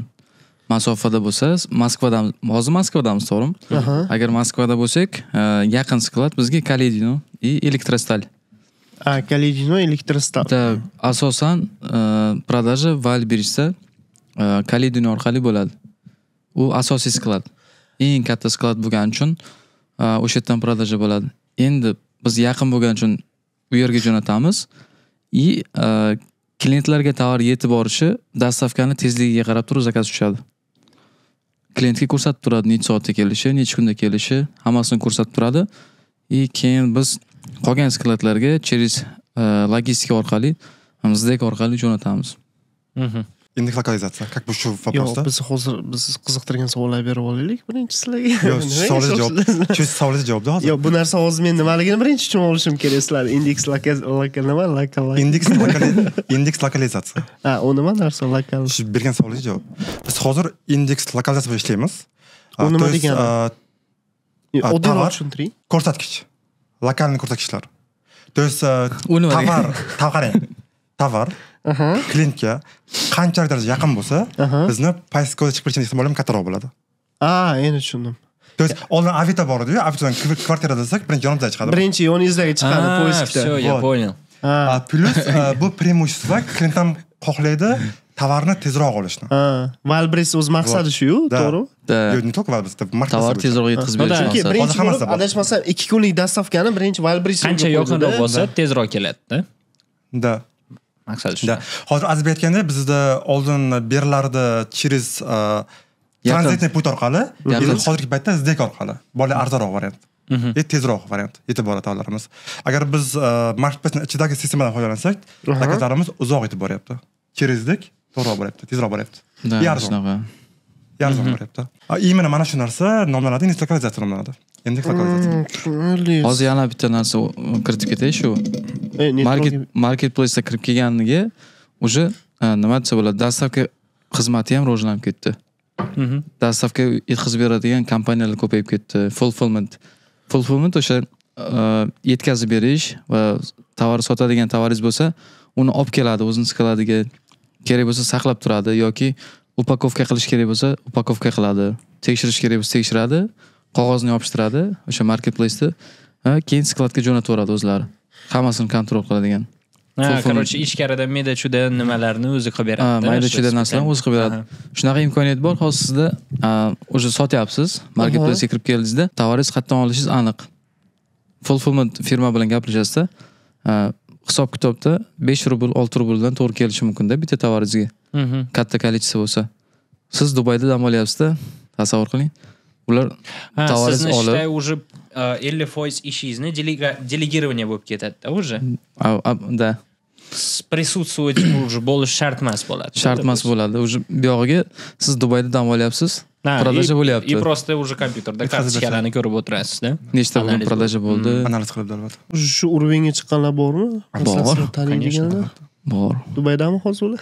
masofada bo'lsa moskvadamiz hozir moskvadamiz to'g'rimi agar moskvada bo'lsak e, yaqin sklad bizga kalidino и электросталь а kalidino электросталь да asosan e, продажа val berishsa kalidino orqali bo'ladi u asosiy sklad eng katta sklad bo'lgani uchun e, o'sha yerdan продажа bo'ladi endi biz yaqin bo'lgani uchun u yerga jo'natamiz и klientlarga tovar yetib borishi dostavkani tezligiga qarab turib zakaz tushadi klientga ko'rsatib turadi nechi soatda kelishi necha kunda kelishi hammasini ko'rsatib turadi и keyin biz qolgan skladlarga через э, logistika orqali mzdek orqali jo'natamiz endi lokalizatsiya как бы shu вопросda yo'q biz hozir biz qiziqtirgan savollar berib olaylik birinchi sizlarga yo'q javob shu savolga javobda hozir yo'q bu narsa hozir men nimaligini birinchi tushunib olishim kerak sizlar indeks nima lokal indeks indeks lokalizatsiya ha u nima narsa lokal shu bergan savolga javob biz hozir indeks lokalizatsiya bilan ishlaymiz u nima degani oddiyroq tushuntiring ko'rsatkich lokalniy ko'rsatkichlar то есть tovar qarang tovar klientga qanchalik darajada yaqin bo'lsa bizni pastga chiqib ketishimiz ehtimoli ham kattaroq bo'ladi a endi tushundim то есть oldin avito bor ediyu avitodan kvartira desak birinchi yonimizdan chiqadi birinchi yoningizdan chiqadi поискda все я понял plyus bu преимущество klient ham xohlaydi tovarni tezroq olishni valbris o'z maqsadi shuyu to'g'rimi да не только valbris tovar tezroq yetkazib berish chunki birinchi bo'lib adashmasam ikki kunlik dostavkani birinchi valbris qancha yaqinroq bo'lsa tezroq keladida да maqsad shunda hozir azib aytganda bizda oldin berilardi через uh, tranzitniy put orqali hozirgi paytda zdek orqali bola arzonroq variant и mhm. e, tezroq variant yetib boradi tovarlarimiz agar biz uh, marketplace ichidagi sistemadan foydalansak paketlarimiz uzoq yetib boryapti через to'g'riroq boryapti tezroq boryapti и arzon arzon mhm. boryapti именно mana shu narsa nomlanadi industrializatsiya nomlanadi endi ixtiro hozir yana bitta narsa kiritib ketay shu market market kirib kelganiga уже nima desa bo'ladi dastavka xizmati ham rivojlanib ketdi dastavka yetkazib beradigan kompaniyalar ko'payib ketdi fulfillment fulfillment o'sha yetkazib berish va tovar sotadigan tovaringiz bo'lsa uni olib keladi o'zini skladiga kerak bo'lsa saqlab turadi yoki upakovka qilish kerak bo'lsa upakovka qiladi tekshirish kerak bo'lsa tekshiradi qog'ozni yopishtiradi o'sha marketplaysda keyin skladga jo'natib yuboradi o'zlari hammasini kontrol qiladigan короче ichkarida mayda chuyda nimalarni o'zi qilib beradi mayda chuyda narsalarni o'zi qilib beradi shunaqa imkoniyat bor hozir sizda уже sotyapsiz marketplacega kirib keldingizda tovaringiz qayerdan olishingiz aniq fulfillment firma bilan gaplashasizda hisob kitobda besh rubl olti rubldan to'g'ri kelishi mumkinda bitta tovaringizga katta количество bo'lsa siz dubayda dam olyapsizda tasavvur qiling ular sizni ishda уже ellik foiz ishingizni delegирование bo'lib ketadida уже да присутствовать уже bo'lish shart emas bo'ladi shart emas bo'ladi уже buyog'iga siz dubayda dam olyapsiz продажа bo'lyapti и просто уже kompyuterda kartochkalarni ko'rib o'tirasizda nechta продажа bo'ldi analiz qilib albatta уже shu уровеньga chiqqanlar bormi bor bor dubaydami hozir ular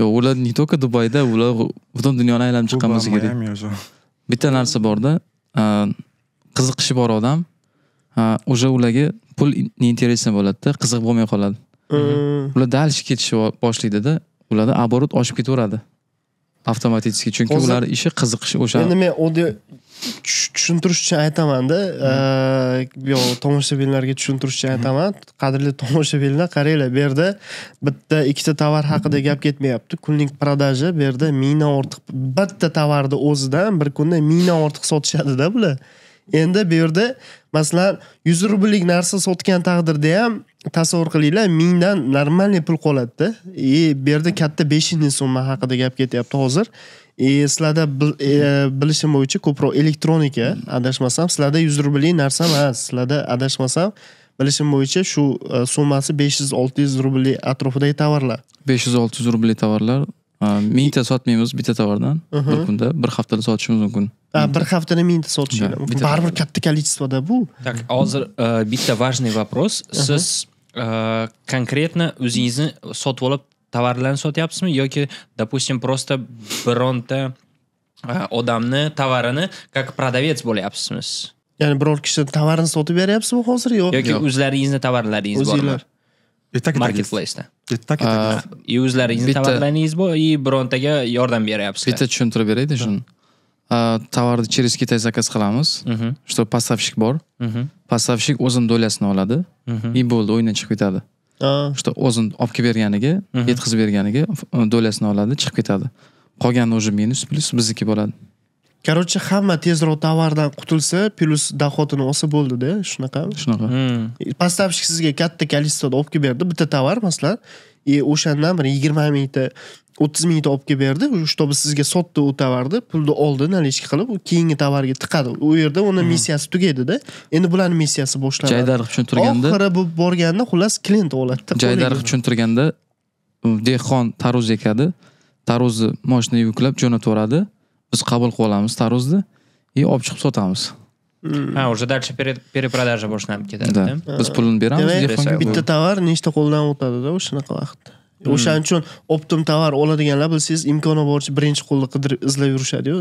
yo'q ular не только dubayda ular butun dunyoni aylanib chiqqan bo'lsa kerak bitta narsa borda qiziqishi bor odam уже ularga pul неинтересно bo'ladida qiziq bo'lmay qoladi mm-hmm. ular дальше ketishni boshlaydida ularda оборот oshib ketaveradi avtomatik chunki ular ishi qiziqish o'sha endi men oddiy tushuntirish uchun aytamanda hmm. yoq tomoshabinlarga tushuntirish uchun hmm. aytaman qadrli tomoshabinlar qaranglar bu yerda bitta ikkita tovar haqida hmm. gap ketmayapti kunlik продажа bu yerda mingdan ortiq bitta tovarni o'zidan bir kunda mingdan ortiq sotishadida bular endi bu yerda masalan yuz rubllik narsa sotgan taqdirda ham tasavvur qilinglar mingdan нормальный pul qoladida и e, bu yerda katta beshinchi summa haqida gap ketyapti hozir и e, sizlarda e, bilishim bo'yicha ko'proq elektronika adashmasam sizlarda yuz rubllik narsa emas sizlarda adashmasam bilishim bo'yicha shu summasi besh yuz olti yuz rubli atrofidagi tovarlar besh yuz olti yuz rubli tovarlar mingta sotmaymiz bitta tovardan bir kunda bir haftada sotishimiz mumkin bir haftada mingta sotish mumkin baribir katta количествоda bu так hozir э, bitta важный вопрос siz э, конкретно o'zingizni sotib olib tovarlarni sotyapsizmi yoki допустим просто bironta э, odamni tovarini как продавец bo'lyapsizmi ya'ni biror kishi tovarni sotib beryapsizmi hozir yo'q yoki o'zlaringizni tovarlaringiz bormi marketplace tak uh, yuzlaringizni talablaringiz bor и birontaga yordam beryapsiz bitta tushuntirib beray shuni tovarni через Китай заказ qilamiz что поставщик bor поставщик o'zini долясini oladi и bo'ldi o'yindan chiqib ketadi что o'zini olib kelib berganiga yetkazib berganiga долясini oladi chiqib ketadi qolgani уже minus plyus bizniki bo'ladi короче hamma tezroq tovardan qutulsa plyus доходini olsa bo'ldida shunaqami shunaqa hmm. поставщик sizga katta количествоda olib kelib berdi bitta tovar masalan и o'shandan bir yigirma mingta o'ttiz mingta olib kelib berdi чтобы sizga sotdi u tovarni pulni oldi наличка qilib keyingi tovarga tiqadi u yerda uni hmm. missiyasi tugaydida endi bularni missiyasi boshlanadi jaydariq tushuntirganda oxiri bu borganda xullas klient oladida jaydariq tushuntirganda dehqon taruz ekadi taruzni moshinaga yuklab jo'natib yuboradi biz qabul qilib olamiz tarvuzni и olib chiqib sotamiz hmm. ha уже дальше перепродажа boshlanib да biz pulini beramiz demak bitta tovar nechta qo'ldan o'tadida o'shanaqa vaqtda hmm. o'shaning uchun optim tovar oladiganlar bilsangiz imkoni boricha birinchi qo'lni qidirib izlab yurishadiyu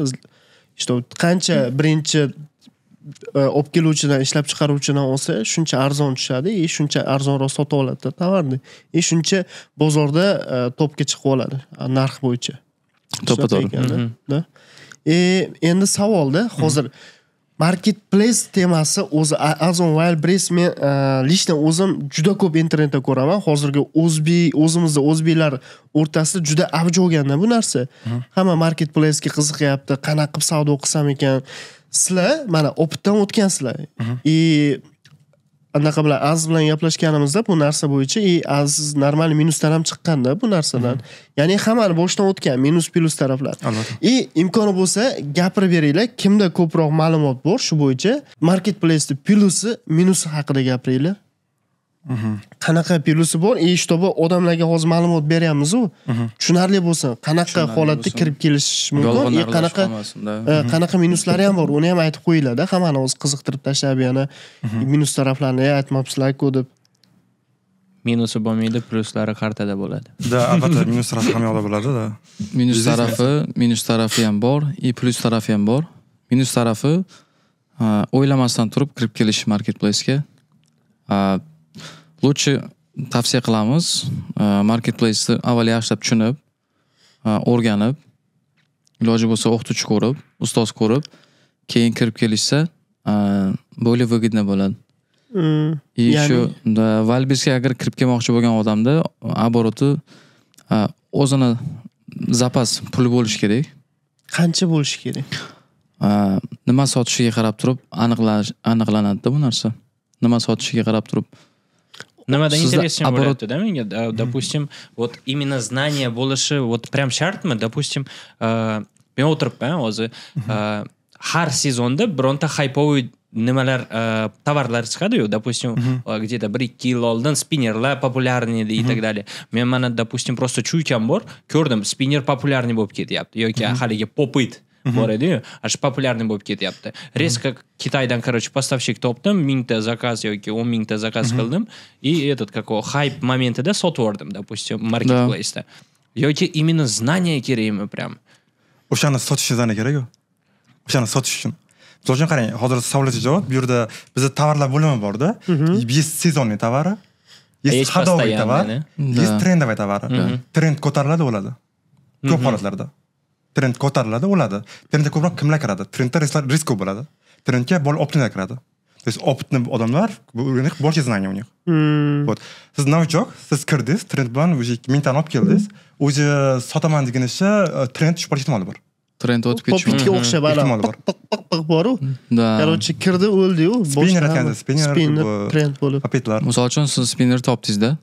что qancha birinchi e, olib keluvchidan ishlab chiqaruvchidan olsa shuncha arzon tushadi и shuncha arzonroq sota oladida tovarni и shuncha bozorda e, topga chiqib oladi narx bo'yicha to'ppa to'g'ri e, endi savolda hozir marketplace temasi o'zi azon wildberries men лично e, o'zim juda ko'p internetda ko'raman hozirgi o'zbek o'zimizda o'zbeklar o'rtasida juda avj olganda bu narsa hamma marketplacega qiziqyapti qanaqa qilib savdo qilsam ekan sizlar mana opitdan o'tgansizlar и anaqa bilan az bilan gaplashganimizda bu narsa bo'yicha и az normal minusdan ham chiqqanda bu narsadan mhm. ya'ni hammani boshdan o'tgan minus plyus taraflar и imkoni bo'lsa gapirib beringlar kimda ko'proq ma'lumot bor shu bo'yicha marketplaceni plyusi minusi haqida gapiringlar qanaqa plyusi bor чтобы e, odamlarga hozir ma'lumot beryapmizu ku mhm. tushunarli bo'lsin qanaqa holatda kirib kelish mumkin e, qanaqa e, qanaqa minuslari ham bor uni ham aytib qo'yinglarda hammani hozir qiziqtirib tashlab yana mhm. minus taraflarini aytmabsizlar-ku deb minusi bo'lmaydi pluslari qartada bo'ladi да albatta minus tarafi ham yoqda bo'ladi да minus tarafi minus tarafi ham bor и plyus tarafi ham bor minus tarafi o'ylamasdan turib kirib kelish marketplacega лучше tavsiya qilamiz э, marketplaceni avval yaxshilab tushunib э, o'rganib iloji bo'lsa o'qituvchi ko'rib ustoz ko'rib keyin kirib kelishsa более э, выгодно bo'ladi и еще valbisga agar kirib kelmoqchi bo'lgan odamda обороты o'zini zapas puli bo'lishi kerak qancha bo'lishi kerak nima sotishiga qarab turib aniqlash aniqlanadida bu narsa nima sotishiga qarab turib Nima интересен оборот... bo'lyaptida menga допустим вот именно знание bo'lishi вот прям мы, допустим э, Петр Пеозы, э, хар har sezonda bironta хайповый nimalar tovarlar chiqadiyu допустим э, где то брики, лолден, спиннер, ла, spinnerlar популярный и так далее men mana допустим просто chuykam bor ko'rdim spinner популярный bo'lib ketyapti yoki haligi popit boradiyu ana shu populyarniy bo'lib ketyapti резко Китайдан, короче, поставщик топтым, миңта заказ yoki он миңта заказ qildim и этот какой хайп momentida sotib yubordim, допустим, marketplaceda. Yoki именно знание kerakmi прям? O'shani sotish zani kerak-ku. O'shani sotish uchun. Misol uchun qarang, hozir savolingizga javob, bu yerda bizda tovarlar bo'limi borda. Есть сезонный товары, есть ходовый товар, есть трендовый товар. Trend ko'tariladi bo'ladi. Ko'p holatlarda. trend ko'tariladi o'ladi trendga ko'proq kimlar kiradi trendda risklar risk ko'p bo'ladi trendga более опытныйlar kiradi то есть опытный odamlar у них больше знаний у них вот siz новичок siz kirdingiz trend bilan уже mingtani olib keldingiz уже sotaman deganicha e, trend tushib qolish ehtimoli bor trend o'tib ketishi mumkin popitga o'xshab ana bor piq piq piq boru да hmm. короче kirdi o'ldiyu spinner aytganda spinner e, trend bo'lib popitlar misol uchun siz spinner topdingizda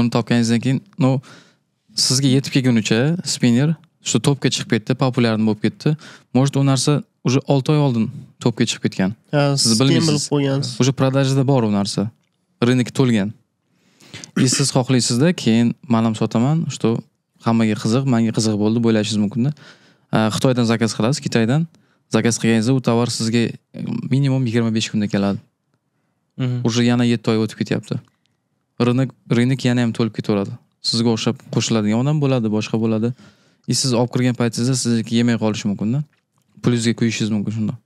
uni topganingizdan keyin ну sizga yetib kelgunicha spinner shu topga chiqib ketdi populyarni bo'lib ketdi может u narsa уже olti oy oldin topga chiqib ketgan siz bilmaysiz qo'ygansiz уже продажада bor u narsa рынок to'lgan и siz xohlaysizda keyin man ham sotaman что hammaga qiziq manga qiziq bo'ldi deb o'ylashingiz mumkinda xitoydan zakaz qilasiz kitaydan zakaz qilganingizda u tovar sizga minimum yigirma besh kunda keladi mhm. уже yana yetti oy o'tib ketyapti rynok rynok yana ham to'lib ketaveradi sizga o'xshab qo'shiladigan odam bo'ladi boshqa bo'ladi и сіз ishsiz olib kirgan paytingizda sizniki yemay qolishi mumkinda pulingizga quyishingiz mumkin shundoq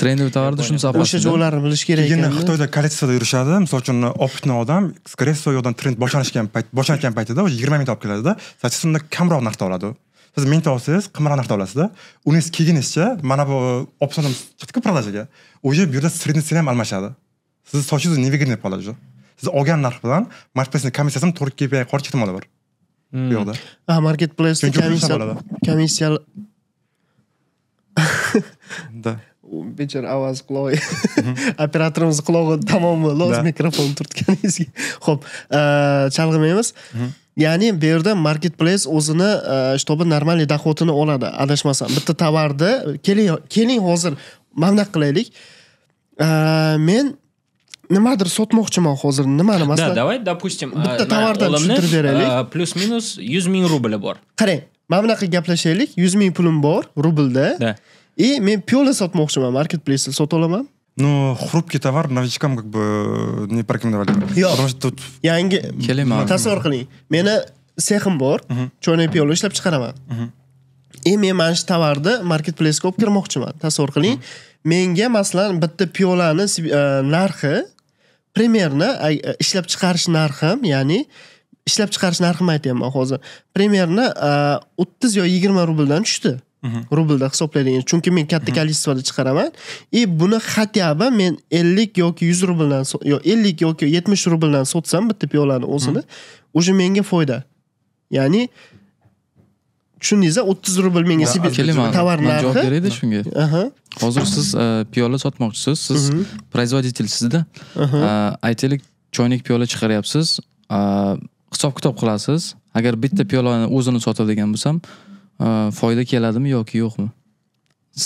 трендовый tovarni shunisi сапасы o'sha joylarni bilish kerak ekan keyin xitoyda kolleksiyada yurishadi misol uchun опытный odam скорее всего yoqdan trend boshlanishgan payt boshlanayotgan paytida уже yigirma mingta olib keladida siz unda kamroq narxda oladi siz mingta olsangiz qimmatroq narxda olasizda uni siz kelgunizcha mana bu opsiyani chiqdiku продажаga уже bu yerda средний цена ham almashadi sizni sochingiz невыгодный qoladi уже siz olgan narx bilan marketplace ham to'g'ri kelmay qolishi ehtimoli bor bu yoqda ha marketplace komissiya komissiya да bechora avaz qulog'i mhm. operatorimizni qulog'i tamomi los mikrofon turtganingizga ho'p e, emas mhm. ya'ni bu yerda marketplace o'zini e, чтобы нормальный доходini oladi adashmasam bitta tovarni keling keling hozir mana bunaqa qilaylik e, men nimadir sotmoqchiman hozir nimani masalan да давай допустим bitta tovardan tushuntirib beraylik plyus minus yuz ming rubli bor qarang mana bunaqa gaplashaylik yuz ming pulim bor rublda да и men piola sotmoqchiman marketplaceda sota olaman Ну, хрупкий товар новичкам как бы э, не порекомендовали. Yo'q. Потому что тут yangi tasavvur qiling. Meni sexim bor, choynak piyola ishlab chiqaraman. и men mana shu tovarni marketplacega olib kirmoqchiman. Tasavvur qiling, menga masalan bitta piyolani э, narxi примерно e, ishlab chiqarish narxi ham ya'ni ishlab chiqarish narxini aytyapman hozir примерно o'ttiz yo yigirma rubldan tushdi mhm. rublda hisoblaydigan chunki men katta количествоda mhm. chiqaraman и e, buni хотя бы men ellik yoki yuz rubldan yo ellik yoki yetmish rubldan sotsam bitta piyolani o'zini уже mhm. menga foyda ya'ni tushundingizda o'ttiz rubl menga sibir tovar narxi javob beraydi shunga hozir siz e, piyola sotmoqchisiz siz производительsizda mhm. e, aytaylik choynak piyola chiqaryapsiz e, hisob kitob qilasiz agar bitta piyolani o'zini sotadigan bo'lsam foyda keladimi yoki yo'qmi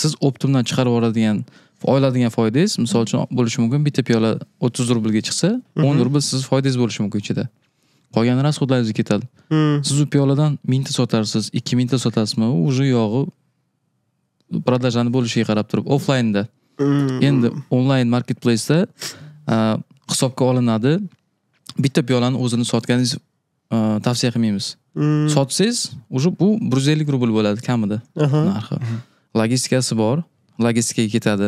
siz optimdan chiqarib yuboradigan oladigan foydangiz misol uchun bo'lishi mumkin bitta piyola o'ttiz rublga chiqsa o'n mhm. rubl sizni foydangiz bo'lishi mumkin ichida qolgani расходlaringizga ketadi hmm. siz u piyoladan mingta sotarsiz ikki mingta sotasizmi u уже yog'i продажani bo'lishiga qarab turib offlaynda hmm. endi onlayn marketplaceda hisobga olinadi bitta piyolani o'zini sotganingiz tavsiya qilmaymiz hmm. sotsangiz уже bu bir yuz ellik rubl bo'ladi kamida narxi logistikasi bor logistikaga ketadi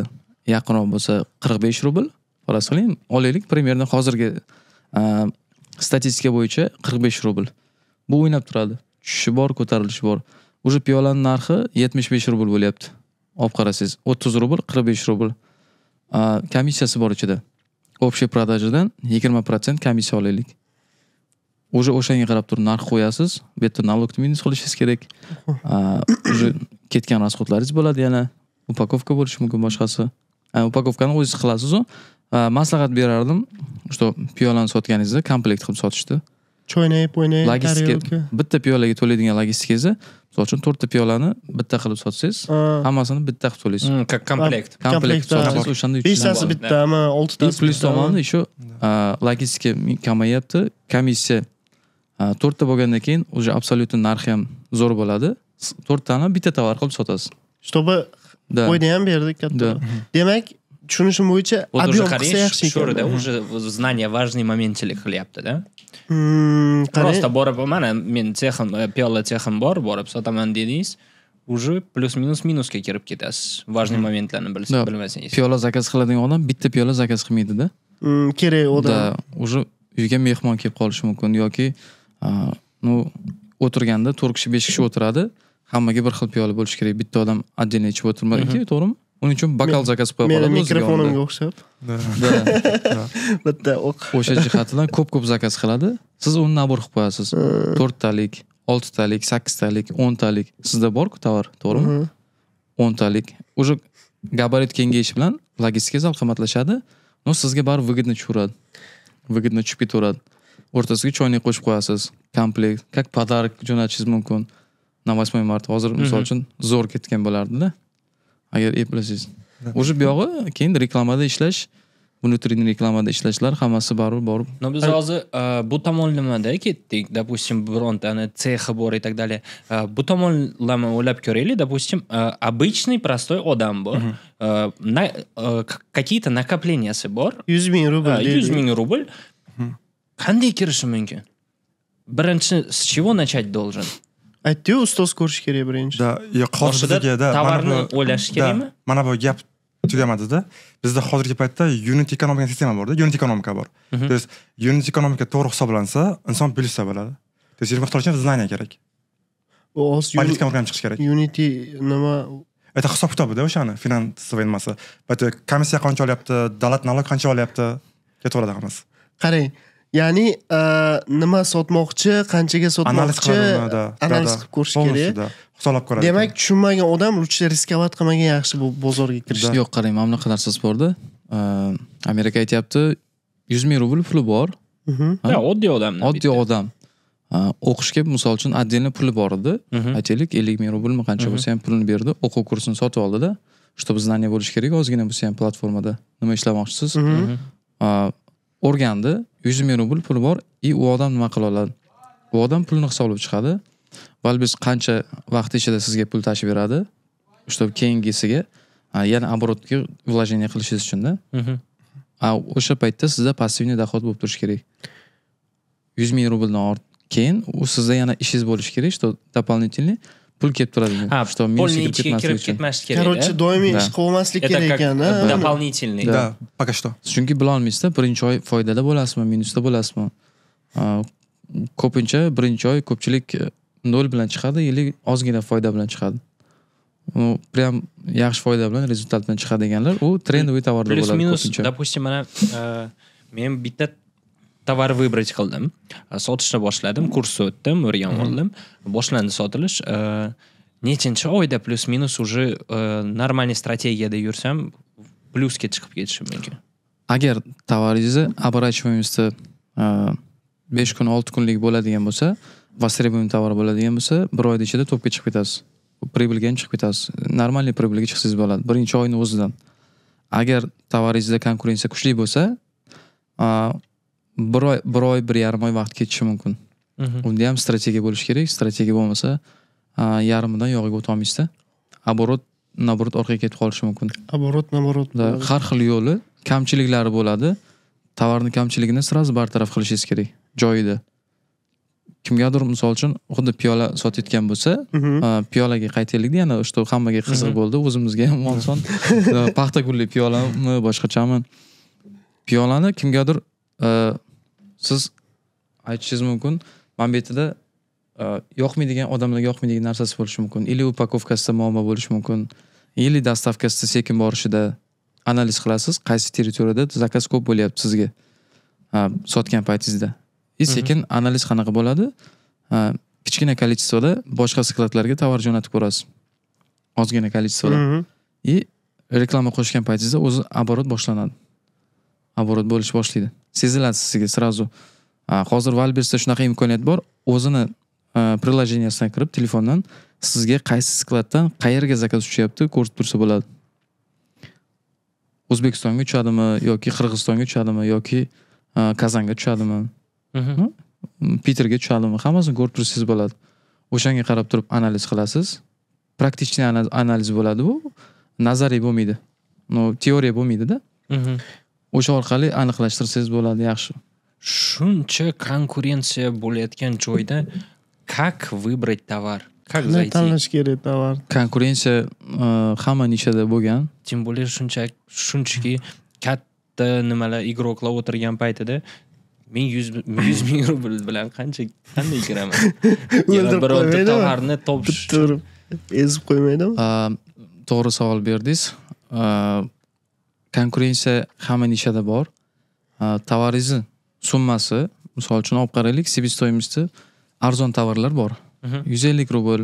yaqinroq bo'lsa qirq besh rubl faraz qiling olaylik примерно hozirgi Statistika bo'yicha qirq besh rubl. Bu o'ynab turadi. Tushishi bor, ko'tarilishi bor. Уже piyolani narxi yetmish besh rubl bo'lyapti. Olib qarasangiz, o'ttiz rubl, qirq besh rubl. Komissiyasi bor ichida. Общий продажадан yigirma protsent komissiya olaylik. уже o'shanga qarab turib narx qo'yasiz bu yerda налогni minus qilishingiz kerak уже ketgan расходlaringiz bo'ladi yana upakovka bo'lishi mumkin boshqasi upakovkani o'zingiz qilasizu maslahat э, berardim что piyolani sotganingizda komplekt qilib sotishdi choynak poynak logistika bitta piyolaga to'laydigan esa misol uchun to'rtta piyolani bitta qilib sotsangiz hammasini bitta qilib to'laysiz как komplekt komplekt o'shanda beshtasi bittami oltitasi plyus tomoni еще logistika kamayapti komissiya to'rtta bo'lgandan keyin уже абсолютно narxi ham zo'r bo'ladi to'rttani bitta tovar qilib sotasiz чтобы foyda ham berdi katta demak tushunishim bo'yicha вот объем qilsa yaxshi ekan уже знание важный momentchilik qilyapti да просто borib mana men sexim piyola sexim bor borib sotaman dedingiz уже плюс minus minusga kirib ketasiz важный momentlarni bilmasangiz piyola zakaz qiladigan odam bitta piyola zakaz qilmaydida kerak odam да уже uyga mehmon kelib qolishi mumkin yoki ну o'tirganda to'rt kishi besh kishi o'tiradi hammaga bir xil piyola bo'lishi kerak bitta odam отдельно ichib o'tirmaydiki to'g'rimi uning uchun bokal zakaz qo'ya qoladi meni mikrofonimga o'xshab bitta o'q o'sha jihatidan ko'p ko'p zakaz qiladi siz uni nabor qilib qo'yasiz to'rttalik oltitalik sakkiztalik o'ntalik sizda borku tovar to'g'rimi o'ntalik уже gabarit kengayishi bilan logistika zal qimmatlashadi но sizga baribir выгодно tushaveradi выгодно tushib ketaveradi o'rtasiga choynak qo'shib qo'yasiz komplekt как подарок jo'natishingiz mumkin на восьмое марта hozir misol uchun zo'r ketgan bo'lardida agar eplasangiz bilasiz уже buyog'i keyin reklamada ishlash внутренний reklamada ishlashlar hammasi baribir borib но biz hozir э, bu tomonlamada ketdik допустим birontani sexi э, bor и так далее э, bu tomonlama o'ylab ko'raylik допустим обычный простой odam bor какие то накопленияsi bor yuz ming rubl yuz ming rubl qanday kirishi mumkin birinchi с чего начать должен aytdiyu ustoz ko'rish kerak birinchi да hozirda tovarni o'ylash kerakmi mana bu gap tugamadida bizda hozirgi paytda unit ekonomika sistema borda unit ekonomika bor то mhm. есть unit ekonomika to'g'ri hisoblansa inson bilishsa bo'ladi то есть yirmi uchun знание kerak politika o'rganib chiqish kerak unity nima это hisob kitobida o'shani finansовый nimasi komissiya qancha olyapti davlat налог qancha olyapti ketaveradi hammasi qarang ya'ni e, nima sotmoqchi qanchaga sotmoqchi analiz qilib ko'rish kerak hisoblab ko'radi demak tushunmagan odam лучше рисковать qilmagan yaxshi bu bozorga kirish yo'q qarang mana bunaqa narsasi borda e, amerika aytyapti yuz ming rubl puli bor mhm. oddiy odam oddiy e, odam o'qishga misol uchun отдельно puli bor edi mhm. aytaylik ellik ming rublmi qancha mhm. bo'lsa ham pulini berdi o'quv kursini sotib oldida чтобы знание bo'lishi kerak ozgina bo'lsa ham platformada nima ishlamoqchisiz э, o'rgandi yuz ming rubl puli bor и u odam nima qila oladi u odam pulni hisoblab chiqadi biz qancha vaqt ichida sizga pul tashib beradi чтобы keyingisiga yana оборотga вложение qilishingiz uchunda a o'sha paytda sizda пассивный доход bo'lib turishi kerak yuz ming rubldan keyin u sizda yana ishingiz bo'lishi kerak что дополнительный pul kelib turadi ha что больный kirib ketmaslik kerak короче doimiy ish qilmaslik kerak ekan дополнительный да пока что chunki bilolmaysizda birinchi oy foydada bo'lasizmi minusda bo'lasizmi ko'pincha birinchi oy ko'pchilik nol bilan chiqadi или ozgina foyda bilan chiqadi прям yaxshi foyda bilan rezultat bilan chiqadi deganlar u trendовый tovarda bo'ladi plyus minus допустим mana men bitta tovar выбрать qildim sotishni boshladim kursni o'tdim o'rgan oldim boshlandi sotilish nechinchi oyda plyus minus уже э, э, нормальный strategiyada yursam plyusga chiqib ketishim mumkin agar tovaringizni оборачиваемости besh kun olti kunlik bo'ladigan bo'lsa востребованный tovar bo'ladigan bo'lsa bir oyni ichida to'pga chiqib ketasiz прибыльga ham chiqib ketasiz нормальный прибыльga chiqsangiz bo'ladi birinchi oyni o'zidan agar tovaringizda konkurensiya kuchli bo'lsa bir oy bir oy bir yarim oy vaqt ketishi mumkin mhm. unda ham strategiya bo'lishi kerak strategiya bo'lmasa yarmidan yog'iga o'tolmaysizda оборот наоборот orqaga ketib qolishi mumkin оборот наоборот har xil yo'li kamchiliklari bo'ladi tovarni kamchiligini сразу bartaraf qilishingiz kerak joyida kimgadir misol uchun xuddi piyola sotayotgan bo'lsa mhm. piyolaga qaytaylikda yana что hammaga qiziq mhm. bo'ldi o'zimizga ham oson paxta gulli piyolami boshqachami piyolani kimgadir siz aytishingiz mumkin mana bu yerda e, yoqmaydigan odamlarga yoqmaydigan narsasi bo'lishi mumkin или upakovkasida muammo bo'lishi mumkin или доставкасida sekin borishida analiz qilasiz qaysi territoriyada zakaz ko'p bo'lyapti sizga e, sotgan paytingizda и sekin analiz qanaqa bo'ladi e, kichkina количествоda boshqa skladlarga tovar jo'natib ko'rasiz ozgina количествоda и reklama qo'shgan paytingizda o'zi оборот boshlanadi оборот bo'lishni boshlaydi seziladi sizga сразу hozir valbersda shunaqa imkoniyat bor o'zini приложениесidan kirib telefondan sizga qaysi skladdan qayerga zakaz tushyapti ko'rsatib tursa bo'ladi o'zbekistonga uchadimi yoki qirg'izistonga uchadimi yoki kazanga tushadimi piterga tushadimi hammasini ko'rib tursangiz bo'ladi o'shanga qarab turib analiz qilasiz praktichniy analiz bo'ladi bu nazariy bo'lmaydi no teoriya bo'lmaydida o'sha orqali aniqlashtirsangiz bo'ladi yaxshi shuncha konkurensiya bo'layotgan joyda как выбрать товар как зайти tanlash kerak tovar konkurensiya э, hamma nishada bo'lgan тем более shuncha shunchaki katta nimalar игроqlar o'tirgan paytida men yuz yuz ming rubl bilan qancha qanday kiraman yana bironta tovarni topish ezib qo'ymaydimi ehm, to'g'ri savol berdingiz ehm, konkurensiya hamma nishada bor tovaringizni summasi misol uchun olib qaraylik себестоимости arzon tovarlar bor mhm. yuz ellik rubl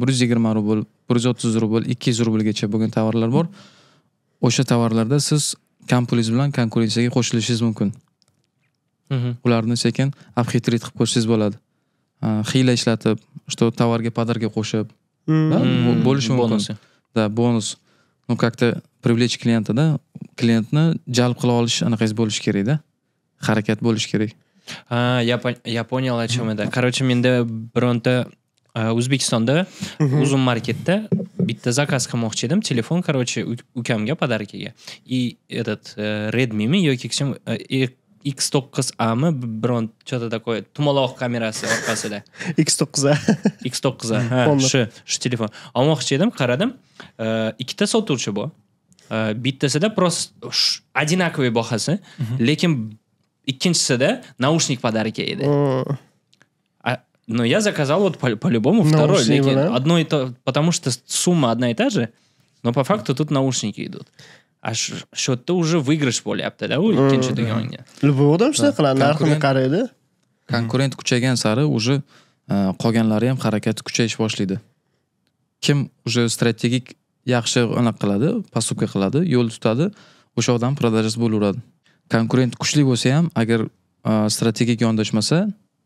bir yuz yigirma rubl bir yuz o'ttiz rubl ikki yuz rublgacha bo'lgan tovarlar bor o'sha tovarlarda siz kam pulingiz bilan konkurensiyaga qo'shilishingiz mumkin mhm. ularni sekin обхитрит qilib qo'ysangiz bo'ladi hiyla ishlatib что tovarga подарка qo'shib mhm. bo'lishi mumkin да бонус ну как то привлечь klientida klientni jalb qila olish anaqangiz bo'lishi kerakda harakat bo'lishi kerak ha я понял о чем это короче menda bironta o'zbekistonda uzun marketda bitta zakaz qilmoqchi edim telefon короче ukamga подаркаga и этот redmimi yoki kim x to'qqiz ami biron что то такое tumaloq kamerasi orqasida x to'qqiz a x to'qqiz a shu shu telefon olmoqchi edim qaradim ikkita sotuvchi bor Э, bittasida просто одинаковый bahasi lekin ikkinchisida наушник подарки edi но я заказал вот по-любому по второй lekin одно и то потому что сумма одна и та же но по факту тут наушники идут а счетda уже выигрыш bo'lyaptida да ikkinchi dugonga любой odam shunday qiladi narxini qaraydi konkurent kuchaygan sari уже qolganlari ham harakati kuchayish boshlaydi kim уже strategik yaxshi anaqa qiladi поступка qiladi yo'l tutadi o'sha odam продажasi bo'laveradi konkurent kuchli bo'lsa ham agar strategik yondashmasa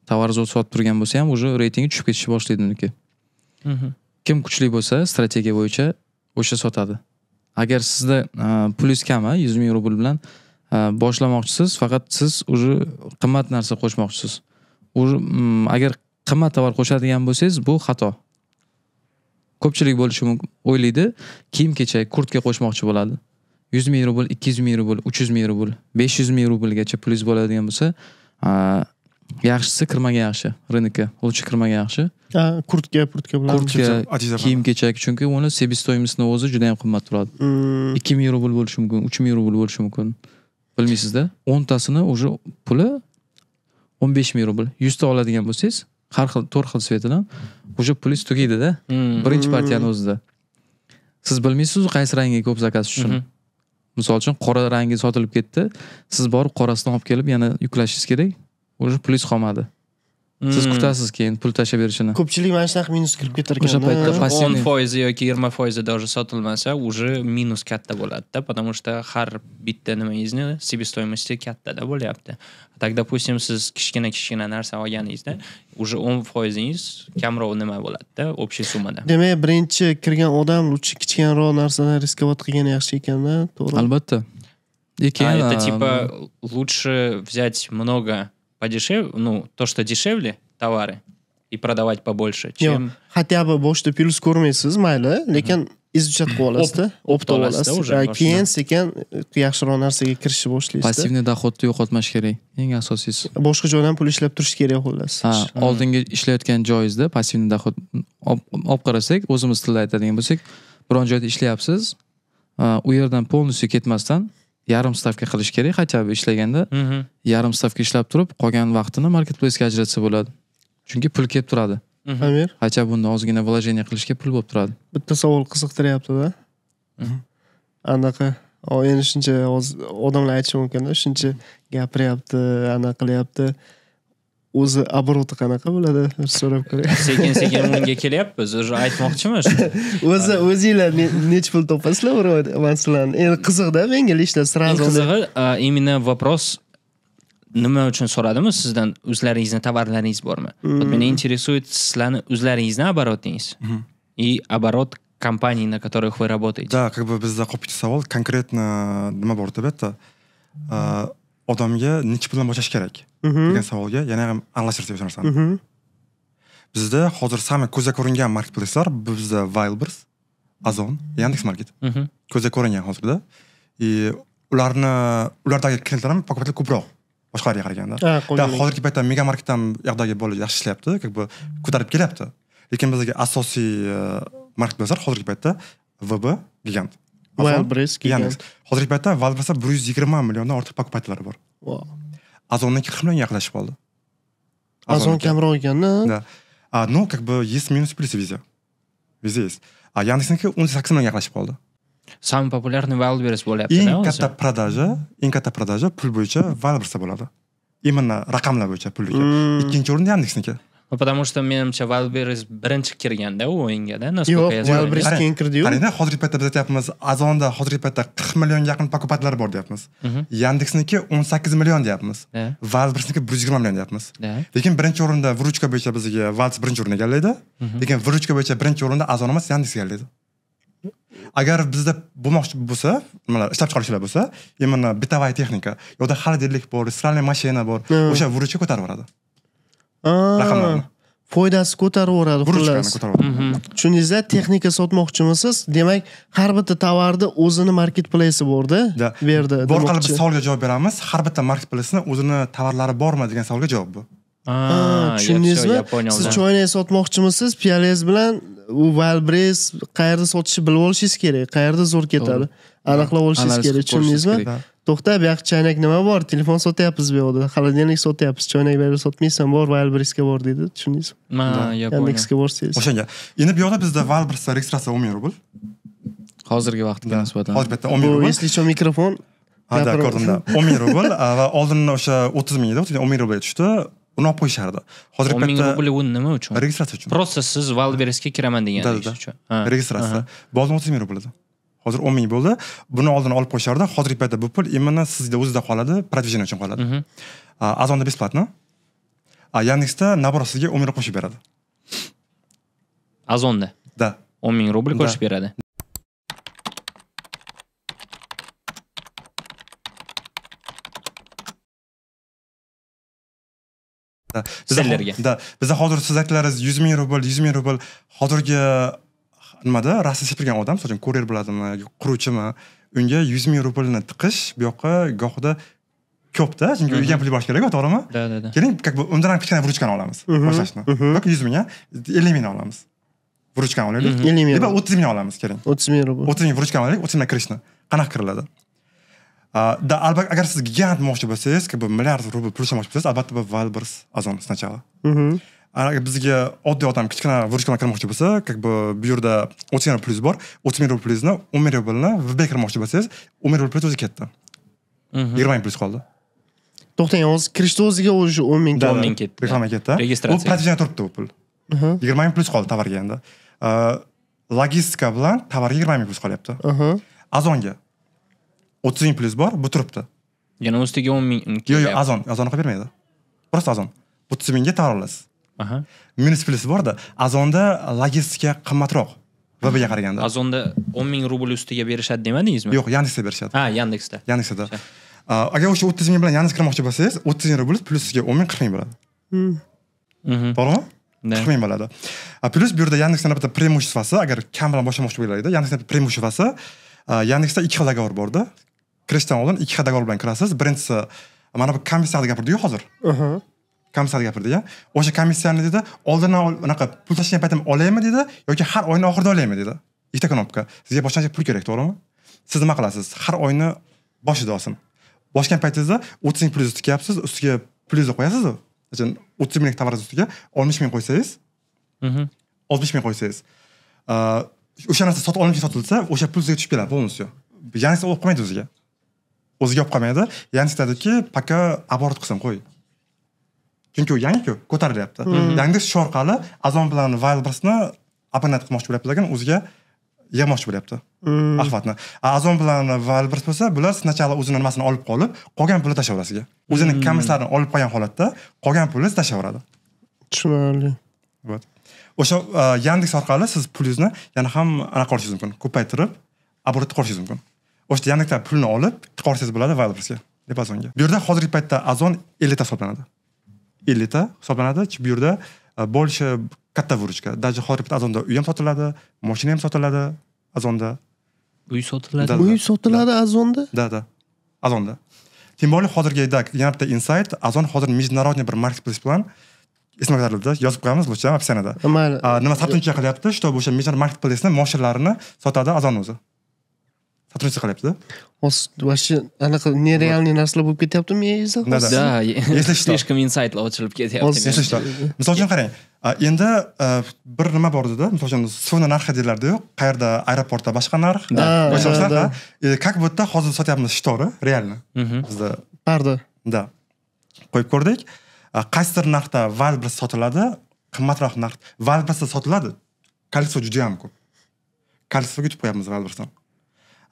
tovar zo'r sotib turgan bo'lsa ham уже reytingi tushib ketishni boshlaydi uniki mhm. kim kuchli bo'lsa strategiya bo'yicha o'sha sotadi agar sizda pulingiz kami yuz ming rubl bilan boshlamoqchisiz faqat siz уже qimmat narsa qo'shmoqchisiz mm, agar qimmat tovar qo'shadigan bo'lsangiz bu xato ko'pchilik bo'lishi mumkin o'ylaydi kiyim kechak kurtka qo'shmoqchi bo'ladi yuz ming rubl ikki yuz ming rubl uch yuz ming rubl besh yuz ming rublgacha pulingiz bo'ladigan bo'lsa yaxshisi kirmagan yaxshi рынокка лучше kirmagan yaxshi kurtka kurtka bilan kurtka kiyim kechak chunki uni себестоимостьni o'zi juda yam qimmat turadi hmm. ikki ming rubl bo'lishi mumkin uch ming rubl bo'lishi mumkin bilmaysizda o'ntasini уже puli o'n besh ming rubl yuzta oladigan bo'lsangiz har xil to'rt xil svetidan уже puli tugaydida hmm. birinchi partiyani o'zida siz bilmaysiz qaysi rangga ko'p zakaz tushishini mhm. misol uchun qora rangi sotilib ketdi siz borib qorasini olib kelib yana yuklashingiz kerak уже pulingiz qolmadi siz hmm. kutasiz keyin pul tashlab berishini ko'pchilik mana shunaqa minus kirib ketar ekan o'sha paytda o'n foizi yoki yigirma foizi даже sotilmasa уже minus katta bo'ladida потому что har bitta nimangizni себестоимости kattada bo'lyapti так допустим siz kichkina kichkina narsa olganingizda уже o'n foizingiz kamroq nima bo'ladida общий summada demak birinchi kirgan odam лучше kichkinaroq narsadan riskovать qilgani yaxshi ekanda to'g'ri albatta keyin это типа лучше взять много подешевле, ну, то, что дешевле товары, и продавать побольше, чем... Yeah. хотя бы boshida plyus ko'rmaysiz mayli lekin изучать qilib olasizda o'qita olasiz keyin sekin yaxshiroq narsaga kirishni boshlaysiz passivniy доходni yo'qotmash kerak eng asosiysi boshqa joydan pul ishlab turish kerak xullas ha oldingi ishlayotgan joyingizda passivniy доход olib qarasak o'zimiz tilda aytadigan bo'lsak biron joyda ishlayapsiz u yerdan полностью ketmasdan yarim stavka qilish kerak хотя бы ishlaganda yarim stavka ishlab turib qolgan vaqtini marketplacega ajratsa bo'ladi chunki pul kelib turadi amir хотя bunda ozgina вложение qilishga pul bo'lib turadi bitta savol qiziqtiryaptida anaqa endi shuncha odamlar aytishi mumkinda shuncha gapiryapti anaqa qilyapti o'zi обороты qanaqa bo'ladi so'rab ko'ray sekin sekin bunga kelyapmiz уже aytmoqchimiz o'zi o'zinglar necha pul topasizlar bir oy masalan endi qiziqda menga лично сразу qizig'i именно вопрос nima uchun so'radimi sizdan o'zlaringizni tovarlaringiz bormi meni hmm. интересует sizlarni o'zlaringizni оборотingiz и оборот компаний на которых вы работаете да как бы бизда qolib savol конкретно nima bor deb bitta odamga necha puldan boshlash kerak mhm. degan savolga yana ham aralashtirsa o'sha narsani mhm. bizda hozir sami ko'zga ko'ringan marketplayslar bizda vilbers azon yandex market mhm. ko'zga ko'ringan hozirda и ularni ulardagi klientlar ham покупатель ko'proq boshqalarga qaraganda hozirgi paytda mega market ham yoqdagi bola yaxshi ishlayapti как бы ko'tarib kelyapti lekin bizdagi asosiy e, marketplayslar hozirgi paytda vb gigant vilebres gigant hozirgi paytda valbasa bir yuz yigirma milliondan ortiq покупателлari bor azonniki qirq millionga yaqinlashib qoldi azon kamroq ekanda да ну как бы есть минус плюс везде везде есть а яндексники o'n sakkiz millionga yaqinlashib qoldi самый популярный вайлдберрис bo'lyapti eng katta продажа eng katta продажа pul bo'yicha вайлдберrisda bo'ladi именно raqamlar bo'yicha pul ikkinchi o'rinda yandeksniki потому что menimcha valberis birinchi kirganda u o'yingada yo'q valberis keyin kirdiyu qarangda hozirgi paytda biz aytyapmiz azonda hozirgi paytda qirq millionga yaqin pokupatlar bor deyapmiz yandeksniki o'n sakkiz million deyapmiz valberisniki bir yuz yigirma million deyapmiz lekin birinchi o'rinda выручка bo'yicha bizga vals birinchi o'rinni egallaydi lekin выручка bo'yicha birinchi o'rinda azon emas yandeks egallaydi agar bizda bo'lmoqchi bo'lsa nimalar ishlab chiqaruvchilar bo'lsa именно бытовая texnika yoki холодильник bor стиральная mashina bor o'sha выручка ko'tarib yuboradi raqamlarni foydasi ko'taraveradi burchkani ko'taraveradi mhm. tushundingizda texnika sotmoqchimisiz demak har bitta tovarni o'zini market pleysi borda да bu yerda bu orqali biz savolga javob beramiz har bitta market pleysini o'zini tovarlari bormi degan savolga javob bu ah, tushundingizmi siz choynak sotmoqchimisiz piyalangiz bilan u valbres qayerda sotishni bilib olishingiz kerak qayerda zo'r ketadi aniqlab olishingiz kerak tushundingizmi to'xta bu yoqda chaynak nima bor telefon sotyapmiz bu yoqda холодильник sotyapmiz choynak bu yerda sotmaysan bor valbrisga bor deydi tushundingizmi man я понял borsangiz o'shanga endi bu yoqda bizda valbris registratsiya o'n ming rubl hozirgi vaqtga nisbatan hozir bitta o'n ming rubl если еще mikrofon ha да ko'rdimda o'n ming rubl va oldin o'sha o'ttiz ming edi o'n ming rublga tushdi uni olib qo'yishardi hozir o'n ming rubl u nima uchun registratsiya uchun просто siz valberisga kiraman deganingiz uchun registratsiya bu oldin o'ttiz ming rubl edi hozir o'n ming bo'ldi buni oldini olib qo'yishardi hozirgi paytda bu pul именно sizni o'zizda qoladi продвижение uchun qoladi azonda бесплатно а яндексda наоборот sizga o'n ming qo'shib beradi azonda да o'n ming rubl qo'shib beradi sellerga да bizda hozir siz aytdilaringiz yuz ming rubl yuz ming rubl hozirgi nimada rasm sepilgan odam misol uchun kuryer bo'ladimi quruvchimi unga yuz ming rublni tiqish bu yoqqa gohida ko'pda chunki mhm. uyga ham pul yuborish kerakku to'g'rimi да да да keling как бы undan ham kichkina вручканы olamiz mhm, boshlashni mhm. yoki yuz ming a ellik mingni olamiz вручканы olaylik ellik ming либо o'ttiz mingni olamiz keling o'ttiz ming rubl o'ttiz ming вручканы olaylik o'ttiz mingdan kirishni qanaqa kiriladi да albatta agar siz gigant bo'lmoqchi bo'lsangiz как бы milliard rubl pul ishlamoqchi bo'lsangiz albatta bu валбрс ozon сначала bizga oddiy odam kichkina выручкаni kirmoqchi bo'lsa как бы bu yerda o'ttiz ming rublingiz bor o'ttiz ming rublingizni o'n ming rublini vb kirmoqchi bo'lsangiz o'n ming rublingiz o'zi ketdi yigirma ming plyus qoldi to'xtang hozir kirishni o'ziga уже o'n ming o'n ming ketdi reklama ketdi registratsiya u продвижение turibdi mhm. u pul yigirma ming plyus qoldi tovarga endi logistika bilan tovarga yigirma ming plyus qolyapti mhm. azonga o'ttiz ming plyus bor bu turibdi yana ustiga o'n ming yo'q yo'q azon azon qilib bermaydi просто azon o'ttiz mingga tovar olasiz minus plyus borda azonda logistika qimmatroq vbga qaraganda azonda o'n ming rubl ustiga berishadi demadingizmi yo'q yandeksda berishadi ha yandeksda yandeksda agar o'sha o'ttiz ming bilan yandeks kirmoqchi bo'lsangiz o'ttiz ming rubl plyus sizga o'n ming qirq ming bo'ladi mm-hmm. Mm-hmm. to'g'rimi qirq ming bo'ladi plyus bu yerda yandeksni bitta преимуществоsi agar kam bilan boshlamoqchi bo'lganlarda yandeksda yandeksni преимуществоsi yandeksda ikki xil dogovor borda kirishdan oldin ikki xil dogovor bilan kirasiz birinchisi mana bu komissiya haqida gapirdiku hozir komissar gapirdi ya o'sha komissiyani dedi oldindan anaqa pul tashlagan paytim olaymi dedi yoki har oyni oxirida olaymi dedi ikkita knopka sizga boshlanishga pul kerak to'g'rimi siz nima qilasiz har oyni boshida olsin bosgan paytingizda o'ttiz ming pulingizni tikyapsiz ustiga pulingizni qo'yasizu o'ttiz minglik tovaringiz ustiga oltmish ming qo'ysangiz mhm. oltmish ming qo'ysangiz o'sha narsa sotib olinib sotilsa o'sha pul sizga tushib keladi полностью yanisi olib qolmaydi o'ziga o'ziga olib qolmaydi yanisi aytadiki пока оборот qilsin qo'y chunki u yangiku ko'tarilyapti mm-hmm. yandex shu orqali azon bilan vibersni abonent qilmoqchi bo'lyapti lekin o'ziga yemoqchi bo'lyapti mm. ahvatni azon bilan viber bo'lsa bular сначала o'zini nimasini olib qolib qolgan pulni tashlayverasiga o'zini mm. komisslarini olib qolgan holatda qolgan pulni tashlayveradi tushunarli вот o'sha yandex orqali siz pulingizni yana ham anaqa qilishingiz mumkin ko'paytirib оборот qilishingiz mumkin o'sha yandeksdan pulni olib qorsangiz bo'ladi vibersga depozonga bu yerda hozirgi paytda azon ellikta hisoblanadi elita hisoblanadi yerda больше e, katta выручка даже hozir bitta uy ham sotiladi moshina ham sotiladi azonda uy sotiladi uy sotiladi azonda да да azonda тем более hozirgi yana bitta insight azon hozir международный bir marketplace bilan esmaktarildi yozib qo'yamiz bo'yicha описаниеda mayli e, nima sotuvchi qilyapti чтобы o'sha marketplaceni moshinalarini sotadi azon o'zi сотрудница qilyaptida осы вообще anaqa нереальный narsalar bo'lib ketyapti miyangizda да да если что слишком инсайтлар ochilib ketyapti если что misol uchun qarang endi bir nima мысалы үшін соны нарқы suvni narxi deyiladiyu qayerda aeroportda boshqa narx boshqa narx как будто hozir sotyapmiz shtorы реально bizda parda да qo'yib ko'rdik qaysidir narxda valbris sotiladi qimmatroq narx valbrisda sotiladi kolleksiya judayam ko'p kolleksiyaga кетіп қоямыз valbrisdan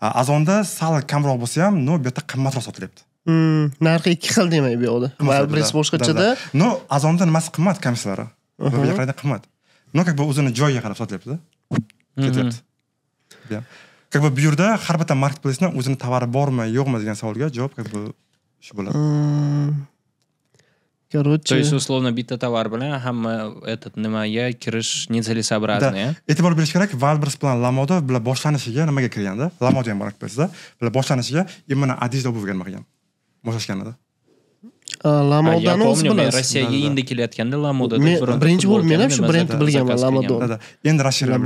azonda sal kamroq bo'lsa ham ну bu yerda qimmatroq sotilyapti hmm, narxi ikki xil demak bu yoqda abresi boshqachada ну azonda nimasi qimmat komissiyalari bu uh-huh. qaraganda qimmat ну как бы o'zini joyiga qarab sotilyaptida mm-hmm. ketyapti как бы bu yerda har bitta marketplaceni o'zini tovari bormi yo'qmi degan savolga javob как бы shu bo'ladi mm. Короче... То есть, условно, бита товар, bilan хам э, этот nimaga kirish нецелесообразный. Да. E'tibor berish kerak, Wildberries bilan Lamoda bular boshlanishiga nimaga kirganda, Lamoda ham bor akpasida, bular boshlanishiga именно Adiz obuvga nima qilgan? Boshlashganida. lamodani o'zi bilasiz rossiyaga endi kelayotganda lamoda deb birinchi bo'lib men ham shu brendni bilganman lamodon endi расширяем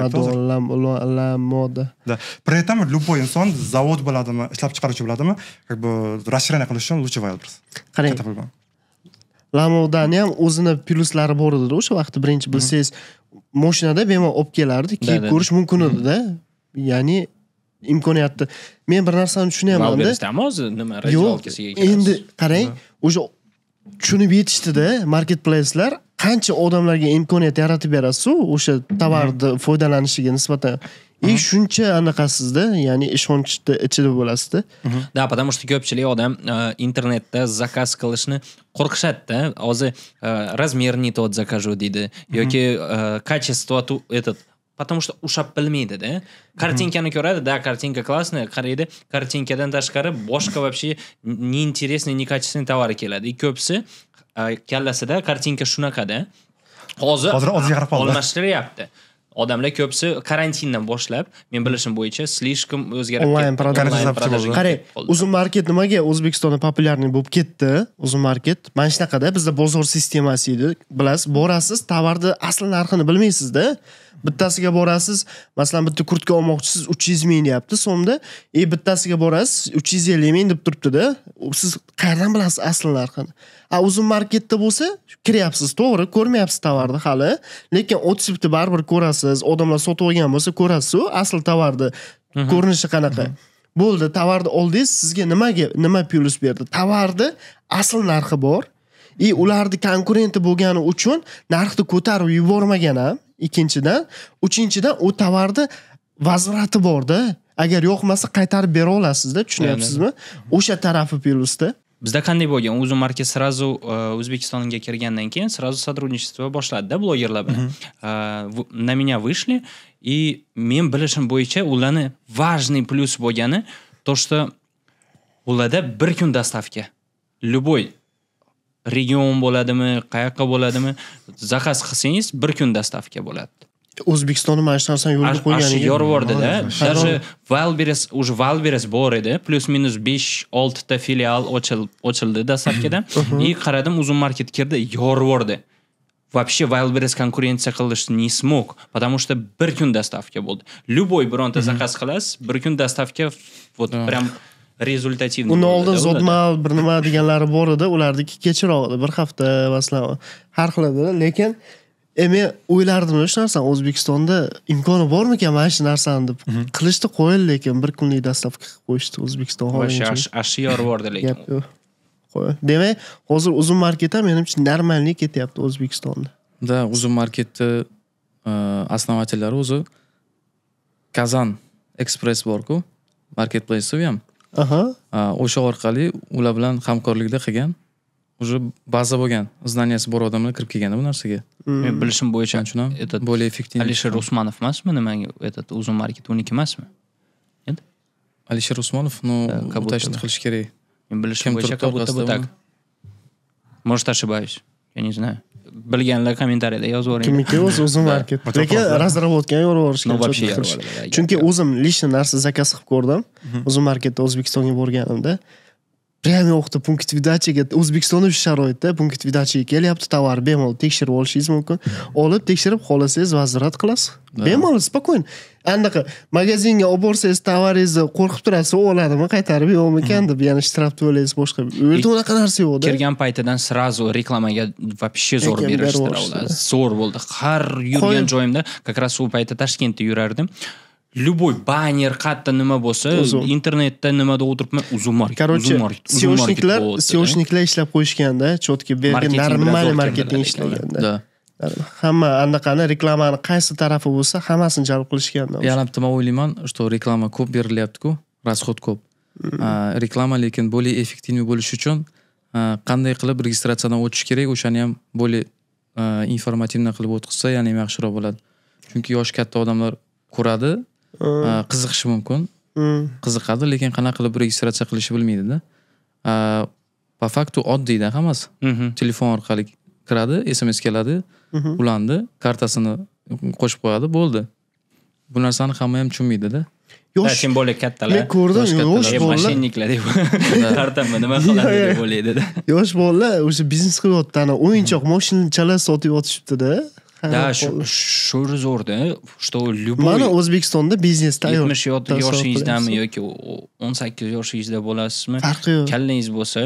lamoda да при этом любой inson zavod biladimi ishlab chiqaruvchi biladimi как бы расширение qilish uchun лучше wildberries qarang lamovdani ham o'zini plyuslari bor edida o'sha vaqtda birinchi bilsangiz moshinada bemalol olib kelardi kiyib ko'rish mumkin edida ya'ni imkoniyatni men bir narsani tushunyapmanda hozir nima yo'q endi qarang o'sha tushunib yetishdida marketplayslar qancha odamlarga imkoniyat yaratib berasizu o'sha tovarni foydalanishiga nisbatan и e, shuncha anaqasizda ya'ni ishonchni ichida bo'lasizda да потому что ko'pchilik odam e, internetda zakaz qilishni qo'rqishadida hozir размерный тот закажу deydi yoki качество этот потому что ushlab bilmaydida kartinkani ko'radi да kartinka классная qaraydi kartinkadan tashqari boshqa вообще неинтересный некачественный tovar keladi и ko'pisi kallasida kartinka shunaqada hozir hozir oddiy qarab qoldi almashtiryapti odamlar ko'pisi karantindan boshlab men bilishim bo'yicha слишком o'zgarib onlayn qarang uzun market nimaga o'zbekistonda популярный bo'lib ketdi uzun market mana shunaqada bizda bozor sistemasi edi bilasiz borasiz tovarni asl narxini bilmaysizda bittasiga borasiz masalan bitta kurtka olmoqchisiz uch yuz ming deyapti so'mda и bittasiga borasiz uch yuz ellik ming deb turibdida siz qayerdan bilasiz asl narxini a uzun marketda bo'lsa kiryapsiz to'g'ri ko'rmayapsiz tovarni hali lekin otsepni baribir ko'rasiz odamlar sotib olgan bo'lsa ko'rasizu asl tovarni ko'rinishi qanaqa bo'ldi tovarni oldingiz sizga nimaga nima plyus berdi tovarni asl narxi bor и ularni konkurenti bo'lgani uchun narxni ko'tarib yubormagan ham ikkinchidan uchinchidan u tovarni возврati borda agar yoqmasa qaytarib bera olasizda tushunyapsizmi o'sha tarafi plyusda bizda qanday bo'lgan o'zi market сразу o'zbekistonga kirgandan keyin сразу сотрудничество boshladida blogerlar bilan на mhm. e, меня вышли и men bilishim bo'yicha ularni важный плюс bo'lgani то что ularda bir kun доставка любой region bo'ladimi qayoqqa bo'ladimi zakaz qilsangiz bir kun dostavka bo'ladi o'zbekistonni mana shu narsani yo'lga qo'ygan yorib даже valberes уже valberes bor edi plyus minus besh oltita filial ochildi dostavkada и qaradim uzum market kirdi yorib yubordi вообще Wildberries konkurensiya qilish не смог, потому что bir kun доставка bo'ldi. Любой bironta zakaz qilasiz, bir kun доставка вот прям rezultativni uni oldin zodma bir nima deganlari bor edi ularniki kechroq bir hafta masalan har xil edi lekin men o'ylardim shu narsani o'zbekistonda imkoni bormikan mana shu narsani deb mhm. qilishdi qo'yildi lekin bir kunlik dostavka qilib qo'yishdi o'zbekiston demak hozir uzun market ham menimcha нормальный ketyapti o'zbekistonda да uzun marketni e, основательlari o'zi kazan express borku marketplace ham Aha. O'sha orqali ular bilan hamkorlikda qilgan уже baza bo'lgan знаниясi bor odamlar kirib kelganda bu narsaga men bilishim bo'yicha shuning этот более эффективный alisher usmanov emasmi nimaga этот uzum market uniki emasmi нет alisher usmanov ну уточнить qilish kerak men bilishim bo'yicha как будто бы так может ошибаюсь я не знаю bilganlar kommentariyada yozavering kimniki o'zi o'zim market lekin разработkani yuborishgan вообще chunki o'zim лично narsa zakaz qilib ko'rdim o'zim marketda o'zbekistonga borganimda прямо o'qitib punkt vidachiga o'zbekistonda shu sharoitda punkt vidachiga kelyapti tovar bemalol tekshirib olishingiz mumkin olib tekshirib xohlasangiz voзврат qilasiz bemalol спокойно anaqa magazinga olib borsangiz tovaringizni qo'rqib turasiz oladimi qaytarib yo'qmikan deb yana shtraf to'laysiz boshqa u yerda unaqa narsa yo'qda kirgan paytidan сразу reklamaga вообще zo'r berishdi zo'r bo'ldi har yurgan joyimda как раз u paytda toshkentda yurardim любой баннер қатты nima bo'lsa internetda nimada o'tiribman uzumar короче seoshniklar seoshniklar ishlab qo'yishganda четкий bergan нормальный marketing ishlaganda hamma anaqani reklamani qaysi tarafi bo'lsa hammasini jalb qilishganda bitta man o'ylayman что reklama ko'p berilyaptiku расход ko'p reklama lekin более эффективный bo'lishi uchun qanday qilib registratsiyadan o'tish kerak o'shani ham более informativniy qilib o'tkazsa yana ham yaxshiroq bo'ladi chunki yoshi katta odamlar ko'radi qiziqishi mumkin qiziqadi lekin qanaqa qilib registratsiya qilishni bilmaydida по факту oddiyda hammasi telefon orqali kiradi sms keladi ulandi kartasini qo'shib qo'yadi bo'ldi bu narsani hamma ham tushunmaydida yosh тем более kattalar men ko'rdim yosh bolalar deb kartami nima qiladi deb o'ylaydida yosh bolalar o'sha biznes qilyapti ana o'yinchoq chala sotib yotishibdida да shu zo'rda что любой mana o'zbekistonda biznes tayyor yetmish yoshingizdami yoki o'n sakkiz yoshingizda bo'lasizmi farqi yo'q kallangiz bo'lsa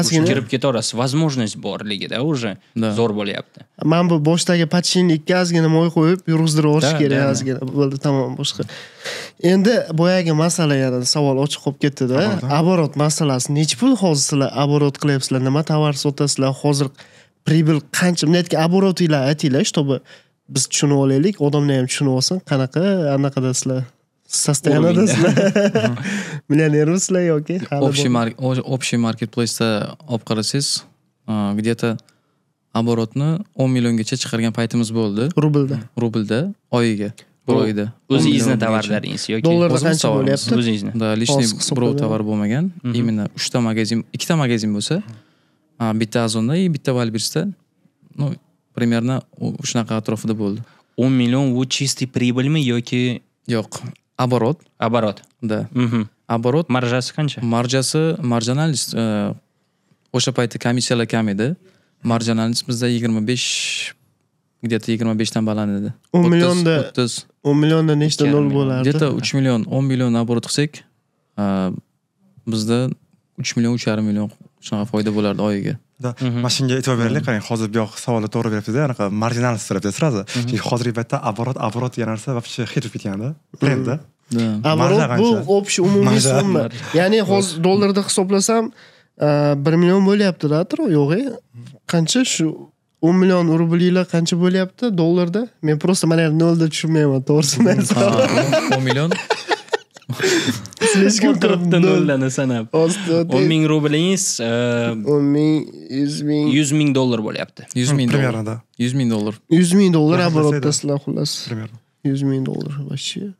ozgina kirib ketaverasiz возможность borligida уже zo'r bo'lyapti mana bu boshdagi подчинникka ozgina moy qo'yib yurg'izdirib yuborish kerak ozgina bo'ldi tamom boshqa endi boyagi masala yana savol ochiq qolib ketdida оборот masalasi nechi pul hozir sizlar оборот qilyapsizlar nima tovar sotasizlar hozir прибыль qancha bunday bunaqa оборотыйлар aytinglar чтобы biz tushunib olaylik odamlar ham tushunib olsin qanaqa anaqadasizlar sizlar millionermisizlar yoki общий общий marketplaysda olib qarasangiz где то оборотni o'n milliongacha chiqargan paytimiz bo'ldi rublda rublda oyiga bir oyda o'zingizni tovarlaringiz yoki dollarda qancha bo'lyapti o'zingizni да личный birov tovar bo'lmagan именно uchta magazin ikkita magazin bo'lsa bitta azonda и bitta valbirsda ну примерно shunaqa atrofida bo'ldi o'n million bu чистый прибыльmi yoki yo'q оборот оборот да оборот mhm. marjasi qancha marjasi marjanaliz e, o'sha paytda komissiyalar kam edi marjanaliz bizda yigirma besh где то yigirma beshdan baland edi o'n millionda o'ttiz o'n millionda nechta nol bo'lardi где то uch million o'n million оборот qilsak e, bizda uch million uch yarim million shunaqa foyda bo'lardi oyiga да mhm. mana shunga e'tibor beraylik mhm. qarang hozir bu yoq savolni to'g'ri beryaptida anaqa marjinal so'rayapsiz сразу chunki hozirgi paytda оборот оборот degan narsa вообще hech bo'lib ketganda mhm. trendda оборот bu общий umumiy summa ya'ni hozir dollarda hisoblasam e, bir million bo'lyaptida yo'g'e qancha shu o'n million rublinglar qancha bo'lyapti dollarda men просто mana nolda tushunmayapman to'g'risini o'n million o'tiribdi nollarni sanab o'n ming rublingiz e, o'n ming yuz ming yuz ming dollar bo'lyapti yuz ming примерно да yuz ming dollar yuz ming dollar оборотda sizlar xullas примерно yuz ming dollar вообще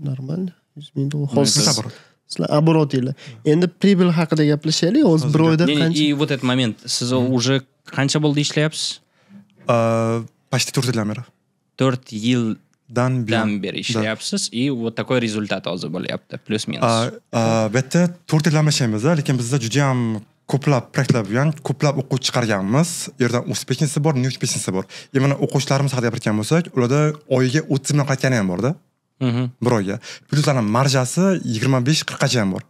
нормально yuz ming dollar hozir sizlar оборотinglar endi прибыль haqida gaplashaylik hozir bir oyda qancha и вот этот момент siz уже qancha bo'ldi ishlayapsiz э, почти to'rt yildan beri to'rt yil dan beri ishlayapsiz и вот такой результат hozir bo'lyapti plyus minus bu yerda to'rt yashaymiz lekin bizda juda judayam ko'plab proyektlar bilan ko'plab o'quvchi chiqarganmiz u erdan o'z pesnicasi bor news pesnicasi bor именно o'quvchilarimiz haqida gapirayotgan bo'lsak ularda oyiga o'ttiz mingdan qaytgani ham borda bir oyga plyus ularni marjasi yigirma besh qirqqacha ham bor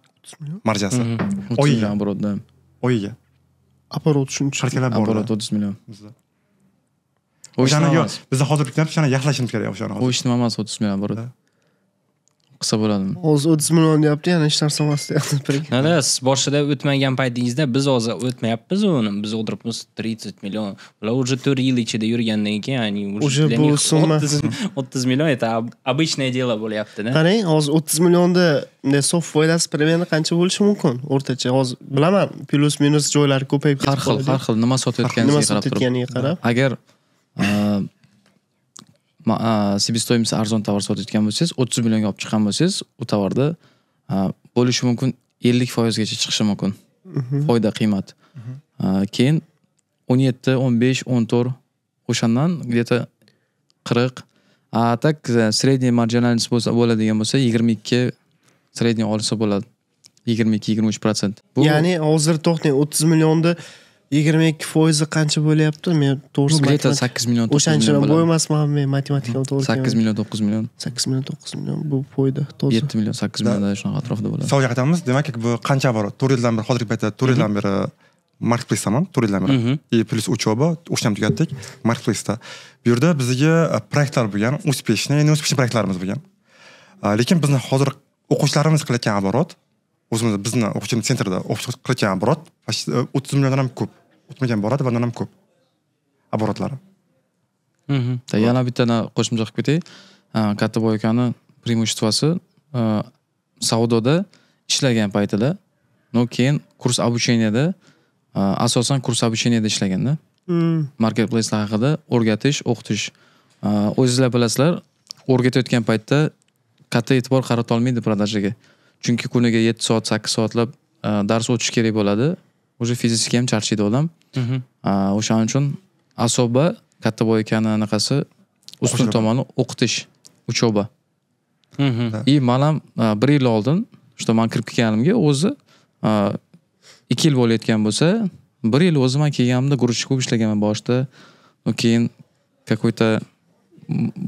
marjasi oyiga oyiga оборот shuncha оборот o'ttiz million o'shani bizda hozir o'shani yaxlashimiz kerak o'shani hozir o'yishni emas o'ttiz million bir qilsa bo'ladimi hozir o'ttiz million deyapti yana hech narsa emas deyapti siz boshida o'tmagan paytingizda biz hozir o'tmayapmiz uni biz o'tiribmiz тридцать million ular уже to'rt yil ichida yurgandan keyin уже bu summa o'ttiz million это обычное дело bo'lyaptida qarang hozir o'ttiz millionda bunday foydasi примерно qancha bo'lishi mumkin o'rtacha hozir bilaman plyus minus joylari ko'payib har xil har xil nima sotayotganiga qarab agar Э, э, себестоимоsti арзон товар sotayotgan bo'lsangiz o'ttiz millionga olib chiqqan bo'lsangiz u tovarda bo'lishi mumkin эллик foizgacha chiqishi mumkin фойда qiymat keyin э, о'н yetti о'н беш о'н to'rt o'shandan где то qirq а так средний маржинальность bo'lsa bo'ladigan бўлса yigirma ikki средний олса бўлади yigirma ikki yigirma uch процент ya'ni hozir to'xtang o'ttiz millionni yigirma ikki foizi qancha bo'lyapti men to'g'risi где sakkiz million o'shancha bo'y emasman men matematikani to'g'ri sakkiz million to'qqiz million sakkiz million to'qqiz million bu foyda to'g'ri yetti million sakkiz million shunaqa atrofida bo'ladi savolga qaytamiz demak bu qancha bor to'rt yildan beri hozirgi paytda to'rt yildan beri marketplaceaman to'rt yildan beri и mhm. e plyus учеба o'shani ham tugatdik marketplaceda bu yerda bizga e, proyektlar bo'lgan успешный успешный proyektlarimiz bo'lgan lekin bizni hozir o'quvchilarimiz qilayotgan оборот o'zimizni bizni o'quvchi sentrida qilayotgan оборот э, o'ttiz milliondan ham ko'p o'tmagan boradi va undan ham ko'p oborotlari mm-hmm. yana bittani qo'shimcha qilib ketay kattaboy akani преимуществоsi э, savdoda ishlagan paytida no keyin kurs обучениеda э, asosan kurs обучениеda ishlaganda mm. marketplacelar haqida o'rgatish o'qitish э, o'zingizlar bilasizlar o'rgatayotgan paytda katta e'tibor qaratolmaydi prodajaga chunki kuniga yetti soat sakkiz soatlab dars o'tish kerak bo'ladi уже физически ham charchaydi odam o'shaning uchun особо katta boy akani anaqasi ustun tomoni o'qitish учеба и man ham bir yil oldin что man kirib kelganimga o'zi ikki yil bo'layotgan bo'lsa bir yil o'zi man kelganimda guruchka ko'p ishlaganman boshida keyin какой то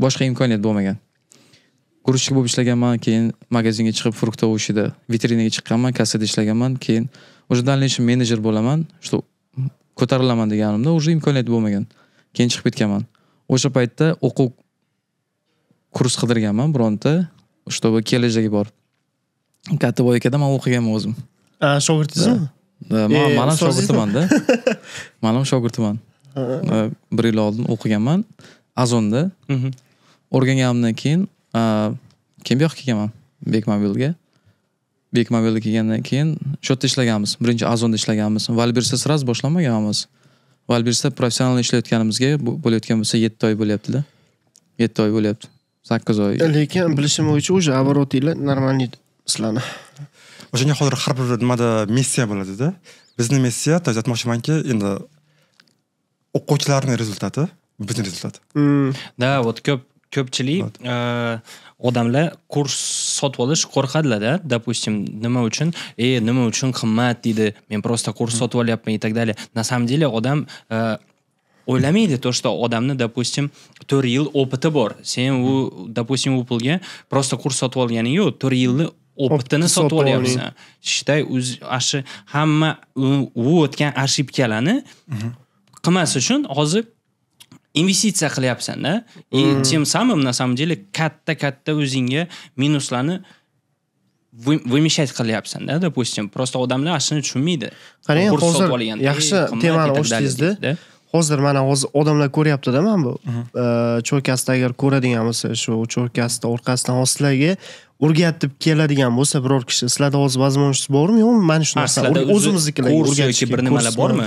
boshqa imkoniyat bo'lmagan guruchka bo'lib ishlaganman keyin magazinga chiqib fruktov ishida vitrinaga chiqqanman kassada ishlaganman keyin уже дальнейшем менеджер bo'laman что ko'tarilaman deganimda уже imkoniyat bo'lmagan keyin chiqib ketganman o'sha paytda o'quv kurs qidirganman bironta чтобы kelajakka borib katta boy akada man o'qiganman o'zim shogirdingizmi man ham shogirdimanda man ham shogirdiman bir yil oldin o'qiganman azonda o'rganganimdan keyin keyin bu yoqqa kelganman bekmobilga bekmobilga kelgandan keyin shu yerda ishlaganmiz birinchi azonda ishlaganmiz valbirsa сразу boshlamaganmiz valbirsa professional ishlayotganimizga bo'layotgan bo'lsa yetti oy bo'lyaptida yetti oy bo'lyapti sakkiz oy e, lekin bilishim bo'yicha уже оборотinglar нормальный sizlarni o'shanga hozir har bir nimada missiya bo'ladida bizni missiya то есть aytmoqchimanki endi o'quvchilarni rezultati bizni rezultat да mm. вот ko'p ko'pchilik odamlar kurs sotib olish qo'rqadilarda допустим nima uchun e nima uchun qimmat deydi men просто kurs sotib olyapman и так далее на самом деле odam э, o'ylamaydi то что odamni допустим to'rt yil opiti bor sen u допустим u pulga просто kurs sotib olganing yo'q to'rt yilni opitini sotib olyapsan считай hamma u o'tgan ошибкаlarni qilmas uchun hozir investitsiya qilyapsanda и hmm. тем самым на самом деле katta katta o'zingga minuslarni вымещать qilyapsanda допустим просто odamlar hech shuni tushunmaydi qarang hozir e, yaxshi temani ochdingizda hozir mana hozir odamlar ko'ryaptida mana bu mhm. e, cho'kasni agar ko'radigan bo'lsa shu cho'kasni orqasidan hozir sizlarga o'rgatib keladigan bo'lsa biror kishi sizlarda hozir возможность bormi yo'qmi mana shu narsa o'zimiznikilarga o'rgatish yoki bir nimalar bormi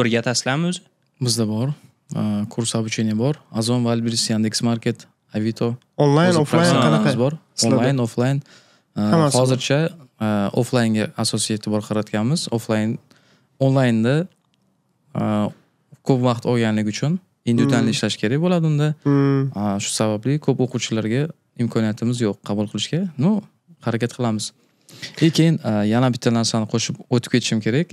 o'rgatasizlarmi o'zi bizda bor Э, курс обучения бор озон va яндекс yandex market avito onlayn offlayn qanaqa bor onlayn offlayn hozircha offlaynga asosiy e'tibor qaratganmiz offlayn onlaynda ko'p vaqt olganligi uchun individualniy ishlash kerak bo'ladi unda shu sababli ko'p o'quvchilarga imkoniyatimiz yo'q qabul qilishga ну harakat qilamiz и keyin yana bitta narsani qo'shib o'tib ketishim kerak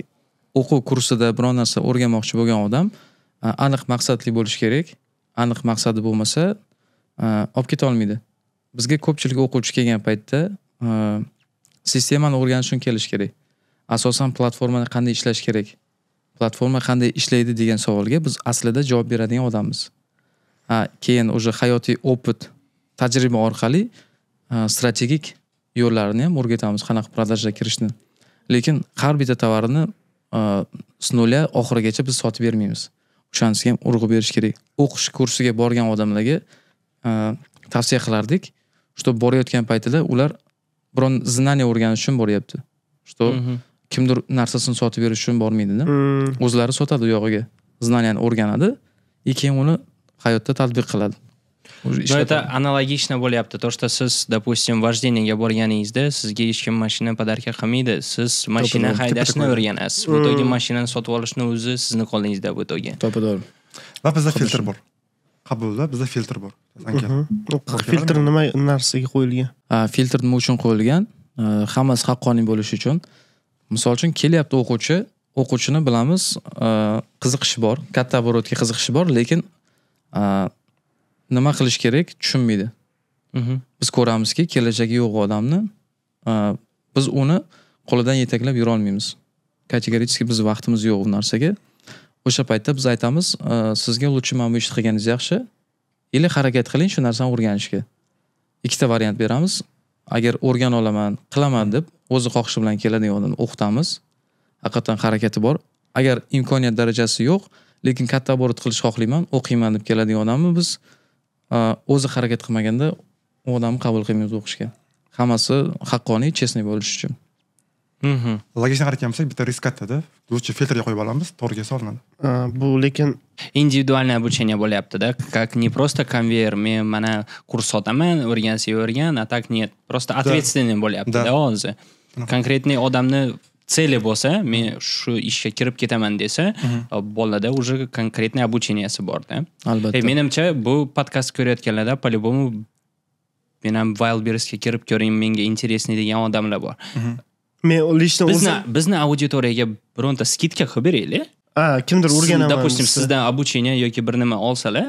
o'quv kursida biror narsa o'rganmoqchi bo'lgan odam aniq maqsadli bo'lishi kerak aniq maqsadi bo'lmasa olib keta olmaydi bizga ko'pchilik o'quvchi kelgan paytda sistemani o'rganish uchun kelish kerak asosan platformani qanday ishlash kerak platforma qanday ishlaydi degan savolga biz aslida javob beradigan odammiz keyin уже hayotiy opit tajriba orqali strategik yo'llarini ham o'rgatamiz qanaqa продажaga kirishni lekin har bitta tovarni с нуля oxirigacha biz sotib bermaymiz o'shanisiga ham urg'u berish kerak o'qish kursiga borgan odamlarga e, tavsiya qilardik что borayotgan paytida ular biron знание o'rganish uchun boryapti что kimdir narsasini sotib berish uchun bormaydida o'zlari sotadi u yog'iga знаниyani o'rganadi и keyin uni hayotda tatbiq qiladi но это аналогично более то что с, допустим вождениеga borganingizda sizga hech kim mashina podarka qilmaydi siz mashina haydashni o'rganasiz bu to'yga mashinani sotib olishni o'zi sizni qo'lingizda bu to'yga to'g'ri va bizda filtr bor qabulda bizda filtr bor filtr nima narsaga qo'yilgan filtr nima uchun qo'yilgan hammasi haqqoniy bo'lishi uchun misol uchun kelyapti o'quvchi o'quvchini bilamiz qiziqishi bor katta оборотga qiziqishi bor lekin nima qilish kerak tushunmaydi mhm. biz ko'ramizki kelajagi yo'q odamni biz uni qo'lidan yetaklab yurolmaymiz kategorически bizni vaqtimiz yo'q bu narsaga o'sha paytda biz aytamiz sizga лучше mana bu ishni qilganingiz yaxshi или harakat qiling shu narsani o'rganishga ikkita variant beramiz agar o'rgana olaman qilaman deb o'zi xohishi bilan keladigan odamni o'qitamiz haqiqatdan harakati bor agar imkoniyat darajasi yo'q lekin katta abort qilishni xohlayman o'qiyman deb keladigan odamni biz Э, o'zi harakat qilmaganda u odamni qabul qilmaymiz o'qishga hammasi haqqoniy честный bo'lishi uchun mm-hmm. logichan qaratgan bo'lsak bitta risk kattada лучше filtrga qo'yib olamiz to'g'riga solinadi э, bu lekin individuальное обучение bo'lyaptida как не просто конвейер men mana kurs sotaman o'rgansa o'rgan а так нет просто ответственный bo'lyaptida hozir konkretniy odamni цели bo'lsa men shu ishga kirib ketaman desa болада mhm. e, уже конкретный обучениесі borda albatta албатта e, menimcha bu подкаст ko'rayotganlarda по любому мен ам wildberrisga kirib ko'ring menga интересный degan odamlar bor mhm. men лично бизни bizni auditoriyaga bironta скидка qilib берейли а kimdir o'rganaman допустим sizdan обучение yoki bir nima olsalar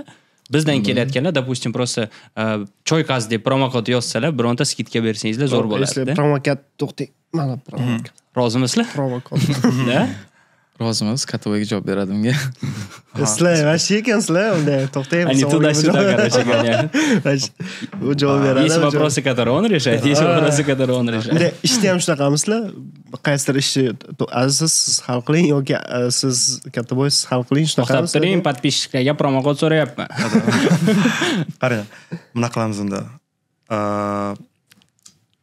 bizdan kelayotganlar допустим просто e, choy kaz deb promokod yozsalar bironta skidka bersangizlar zo'r bo'ladi если promokod to'xting mana mhm. promokod rozimisizlar provokol rozimiz katavoyga javob beradi unga sizlar вообще ekansizlar unda to'xtang ani туда сюда короче u javob beradi есть вопросы которые он решает есть вопросы которые он решает ishda ham shunaqamisizlar qaysidir ishni aziz siz hal qiling yoki siz kattaboysiz siz hal qiling shunaqa to'xtab turing подписчикlarga promokod so'rayapman qarang bunaqa qilamiz unda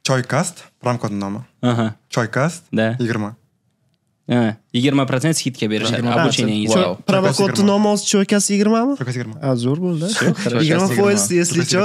choykast промkod nomi aha choykast да yigirma yigirma protsent skidka berishadi обучениеga промокод nomi hozir choykasi yigirmami choykasi yigirma zo'r bo'ldi yigirma foiz если что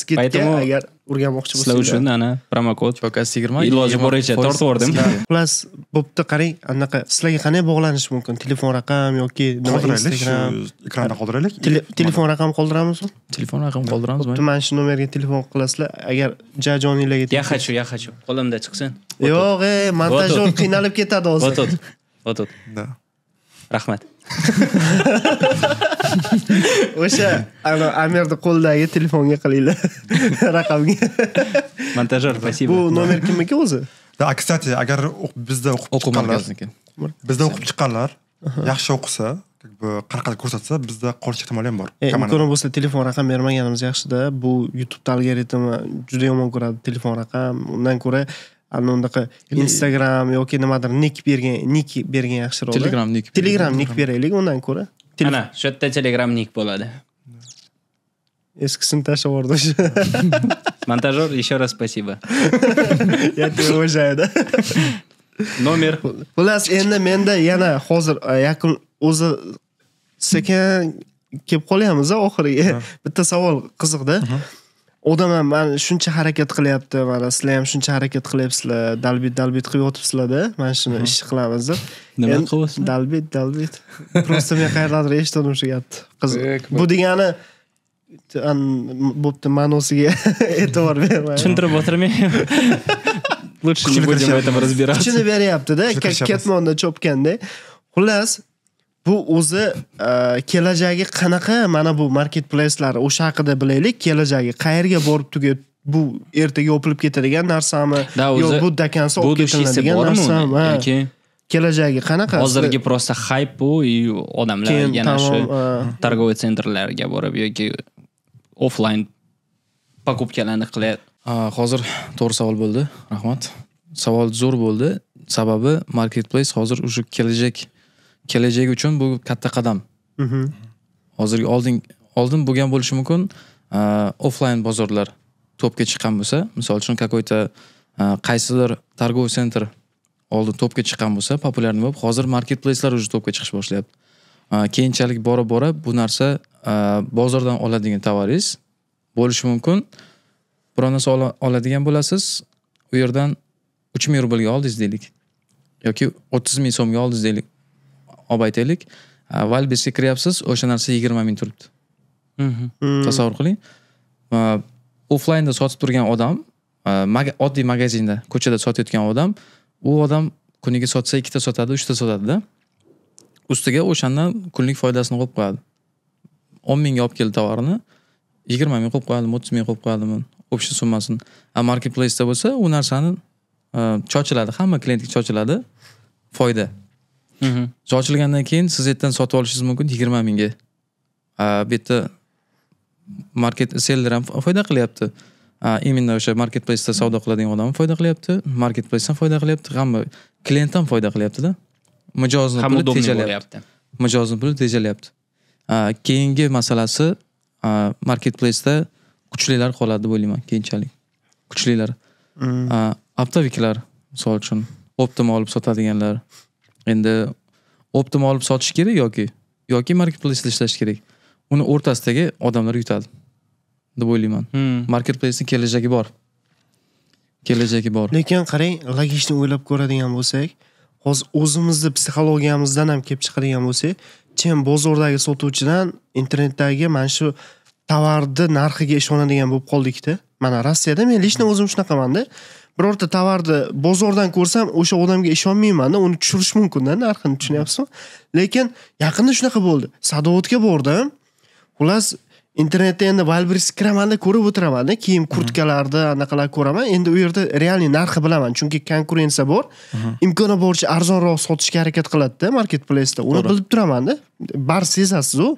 скидка agar o'rganmoqchi bo'lsanglar sizlar uchun ana promokod pokaz yigirma iloji boricha tortib yubordim plus bo'pti qarang anaqa sizlarga qanday bog'lanish mumkin telefon raqam yoki nima instagram ekranda qoldiraylik telefon raqam qoldiramizmi telefon raqam qoldiramiz bo'pti mana shu nomerga telefon qilasizlar agar jajoniylarga я хочу я хочу qo'limda chiqsin yo'q e montajyor qiynalib ketadi hozir вот тут вот тут да rahmat o'sha amirni qo'lidagi telefonga qilinglar raqamga montajyor спасибо bu nomer kimniki o'zi да кстати agar bizda o'qib o'quv bizda o'qib chiqqanlar yaxshi o'qisa как бы qanaqa ko'rsatsa bizda qolish ehtimoli ham bor imkoni e, bo'lsa telefon raqam bermaganimiz yaxshida bu youtubeni algoritmi juda yomon ko'radi telefon raqam undan ko'ra ana instagram yoki nimadir nik bergan nik bergan yaxshiroq telegram nik telegram nik beraylik undan ko'ra ana shu yerda nik bo'ladi eskisini tashlab yubordi o'sha montajor еще раз спасибо я тебя уважаю да nomer xullas endi menda yana hozir e, yakun o'zi sekin kelib qolyapmiz oxiriga bitta savol qiziqda odam ham mana shuncha harakat qilyapti mana sizlar ham shuncha harakat qilyapsizlar dalbit dalbit qilib yotibsizlarda mana shuni ish qilamiz deb nima qilyapsiz dalbit dalbit просто men qayerdadir eshitdim shu gapni qiziq bu degani bo'pti ma'nosiga e'tibor bermang tushuntirib o'tirmang лучше не будем в этом разбираться tushunib beryaptida ketmonda chopganda xullas bu o'zi e, kelajagi qanaqa mana bu marketplacelar o'sha haqida bilaylik kelajagi qayerga borib tugab bu ertaga yopilib ketadigan narsami yo bu dakansi olib ketiladigan narsami keyin kelajagi qanaqa hozirgi просто hayp bu и odamlar yana shu торговый centrlarga borib yoki offline покупкаlarni qilyapti hozir to'g'ri savol bo'ldi rahmat savol zo'r bo'ldi sababi marketplace hozir уже kelajak kelajak uchun bu katta qadam mm-hmm. hozirgi oldin oldin bo'lgan bo'lishi mumkin uh, offlayn bozorlar to'pga chiqqan bo'lsa misol uchun какой то uh, qaysidir торговый sentr oldin to'pga chiqqan bo'lsa популярный bo'lib hozir market уже to'pga chiqishni boshlayapti uh, keyinchalik bora bora bu narsa bozordan oladigan tovaringiz bo'lishi mumkin biror narsa oladigan bo'lasiz u yerdan uch ming rublga oldingiz deylik yoki o'ttiz ming so'mga oldingiz deylik olib aytaylik valbesga kiryapsiz o'sha narsa yigirma ming turibdi mhm. hmm. tasavvur qiling offlaynda sotib turgan odam oddiy magazinda ko'chada sotayotgan odam u odam kuniga sotsa ikkita sotadi uchta sotadida ustiga o'shandan kunlik foydasini qo'yib qo'yadi o'n mingga olib keldi tovarni yigirma ming qo'yib qo'yadimi o'ttiz ming qo'yib qo'yadimi общий summasini a marketplaceda bo'lsa u narsani chochiladi hamma klientga chochiladi foyda siz ochilgandan keyin siz yerdan sotib olishingiz mumkin yigirma mingga bu yerda market seller ham foyda qilyapti именно o'sha market playsda savdo qiladigan odam ham foyda qilyapti market ham foyda qilyapti hamma klient ham foyda qilyaptida mijozni puli tejalyapti mijozni puli tejalyapti keyingi masalasi market playsda kuchlilar qoladi deb o'ylayman keyinchalik kuchlilar avtoviklar misol uchun optima olib sotadiganlar endi optim olib sotish kerak yoki yoki marketplaceda ishlash kerak uni o'rtasidagi odamlar yutadi deb o'ylayman hmm. kelajagi bor kelajagi bor lekin qarang logichni o'ylab ko'radigan bo'lsak hozir o'zimizni psixologiyamizdan ham kelib chiqadigan bo'lsak chem bozordagi sotuvchidan internetdagi mana shu tovarni narxiga ishonadigan bo'lib qoldikda mana rossiyada men лично o'zim shunaqamanda birorta tovarni bozordan ko'rsam o'sha odamga ishonmaymanda uni tushirish mumkinda narxini tushunyapsizmi lekin yaqinda shunaqa bo'ldi sadovodga bordim xullas internetda endi valbrisga kiramanda ko'rib o'tiramanda kiyim kurtkalarni anaqalar ko'raman endi u yerda реальный narxi bilaman chunki konkurensiya bor imkoni boricha arzonroq sotishga harakat qiladida placeda uni bilib turamanda baribir sezasizu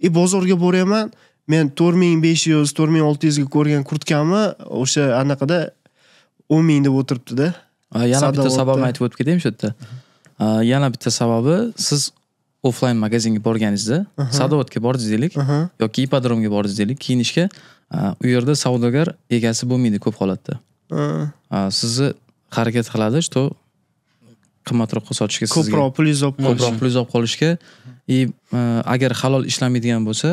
и e, bozorga boryapman men to'rt ming besh yuz to'rt ming olti yuzga ko'rgan kurtkamni o'sha anaqada o'n ming deb o'tiribdida yana bitta sababni aytib o'tib ketaymi shu yerda yana bitta sababi siz offlayn magazinga borganingizda sadovatga bordingiz deylik yoki ipodromga bordingiz deylik kiyinishga u yerda savdogar egasi bo'lmaydi ko'p holatda sizni harakat qiladi что qimmatroqqa sotishga ko'proq pulingizni olib ko'proq pulingizni olib qolishga и agar halol ishlamaydigan bo'lsa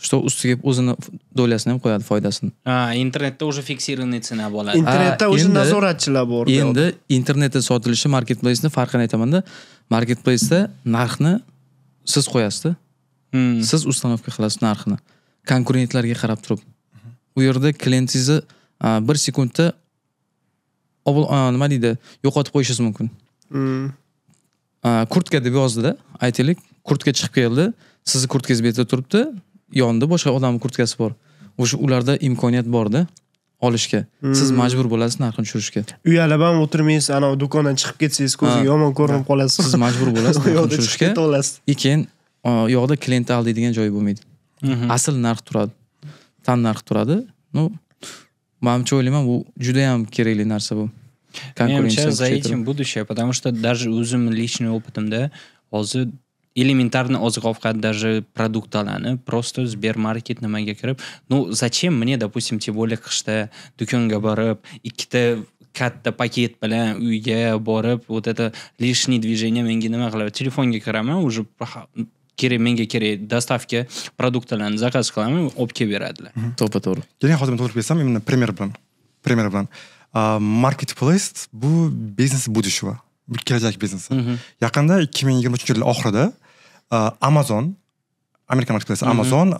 что ustiga o'zini dolyasini ham qo'yadi foydasini ha internetda уже фиксированный цена bo'ladi internetda уже nazoratchilar bor endi internetda sotilishi marketplaceni farqini aytamanda marketplaceda narxni siz qo'yasizda hmm. siz установка qilasiz narxini konkurentlarga qarab turib u yerda klientingizni bir sekundda nima deydi yo'qotib qo'yishingiz mumkin kurtka deb yozdida aytaylik kurtka chiqib keldi sizni kurtkangiz bu yerda turibdi yonida boshqa odamni kurtkasi bor o'sha ularda imkoniyat borda olishga siz hmm. majbur bo'lasiz narxini tushirishga uyalib ham o'tirmaysiz anavi do'kondan chiqib ketsangiz ko'zingiz yomon ko'rinib qolasiz siz majbur bo'lasiz narxini tushirishga и keyin u yoqda klientni aldaydigan joyi bo'lmaydi mhm. asl narx turadi tan narxi turadi ну manimcha o'ylayman bu judayam kerakli narsa bu konkurensiya за этим будущее потому что даже o'zimni личный опытimda hozir элементарно oziq ovqat даже продукталарni просто сбермаркет nimaga kirib ну зачем мне допустим тем более qishda do'konga borib ikkita katta paket bilan uyga borib вот это лишний движение menga nima qiladi telefonga kiraman уже kerak menga kerak доставка produktlarni zakaz qilaman olib kelib beradilar to'ppa to'g'ri keling hozir to'g'ri kelsam именно пример bilan пример bilan marketplace bu biznes будущего kelajak biznesi yaqinda ikki ming yigirma uchinchi yil oxirida uh, amazon amerika markazidasi amazon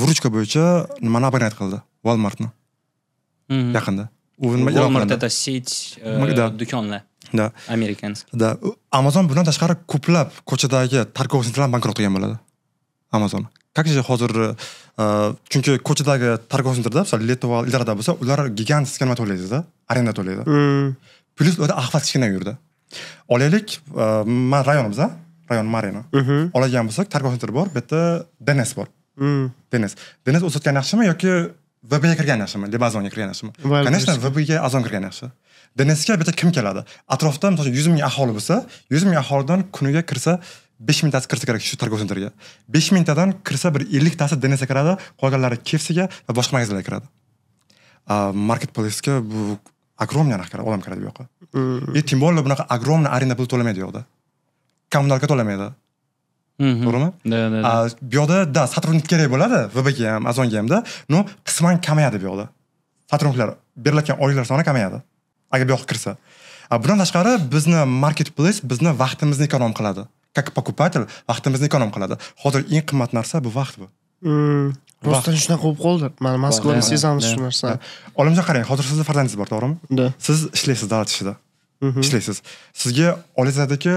vruchka uh, bo'yicha nimani abonent qildi walmartni yaqinda u nima walmart это сеть uh, do'konlar да американский да amazon bundan tashqari ko'plab ko'chadagi торговый sentrlarni bankrot qilgan bo'ladi amazon как же hozir chunki ko'chadagi торговый sentrda misol letoval ilarada bo'lsa ular gigant nima to'laydida arenda to'laydi plyus ularda ahvat kichkina yurdi olaylik e, man rayonimiz a rayon marina mhm. oladigan bo'lsak targov sentri bor bu yerda dns bor dns dns o'satgan yaxshimi yoki vbga kirgan yaxshimi lebazonga kirgan yaxshimi конечно vbga azon kirgan yaxshi dnsga yerda kim keladi atrofda misol uchun yuz ming aholi bo'lsa yuz ming aholidan kuniga kirsa besh mingtasi kirsa kerak shu targov centrga besh mingtadan kirsa bir elliktasi dnsga kiradi qolganlari kefsiga va boshqa magazinlarga kiradi market placega bu огромный anaqa odam kiradi bu yoqqa и тем более bunaqa огромный аренда puli to'lamaydi u yoqda kommunalka to'lamaydi to'g'rimi да да bu yoqda да сотрудник kerak bo'ladi vbga ham azonga hamda но qisman kamayadi bu yoqda сотрудникlar beriladigan oyliklar soni kamayadi agar bu yoqqa kirsa bundan tashqari bizni marketplace bizni vaqtimizni ekonom qiladi как покупатель vaqtimizni ekonom qiladi hozir eng qimmat narsa bu vaqt bu rostdan shunaqa bo'lib qoldi mana moskvada sezamiz shu narsani olimjon qarang hozir sizni farzandingiz bor to'g'rimi siz ishlaysiz davlat ishida mhm. ishlaysiz sizga oliy aytadiki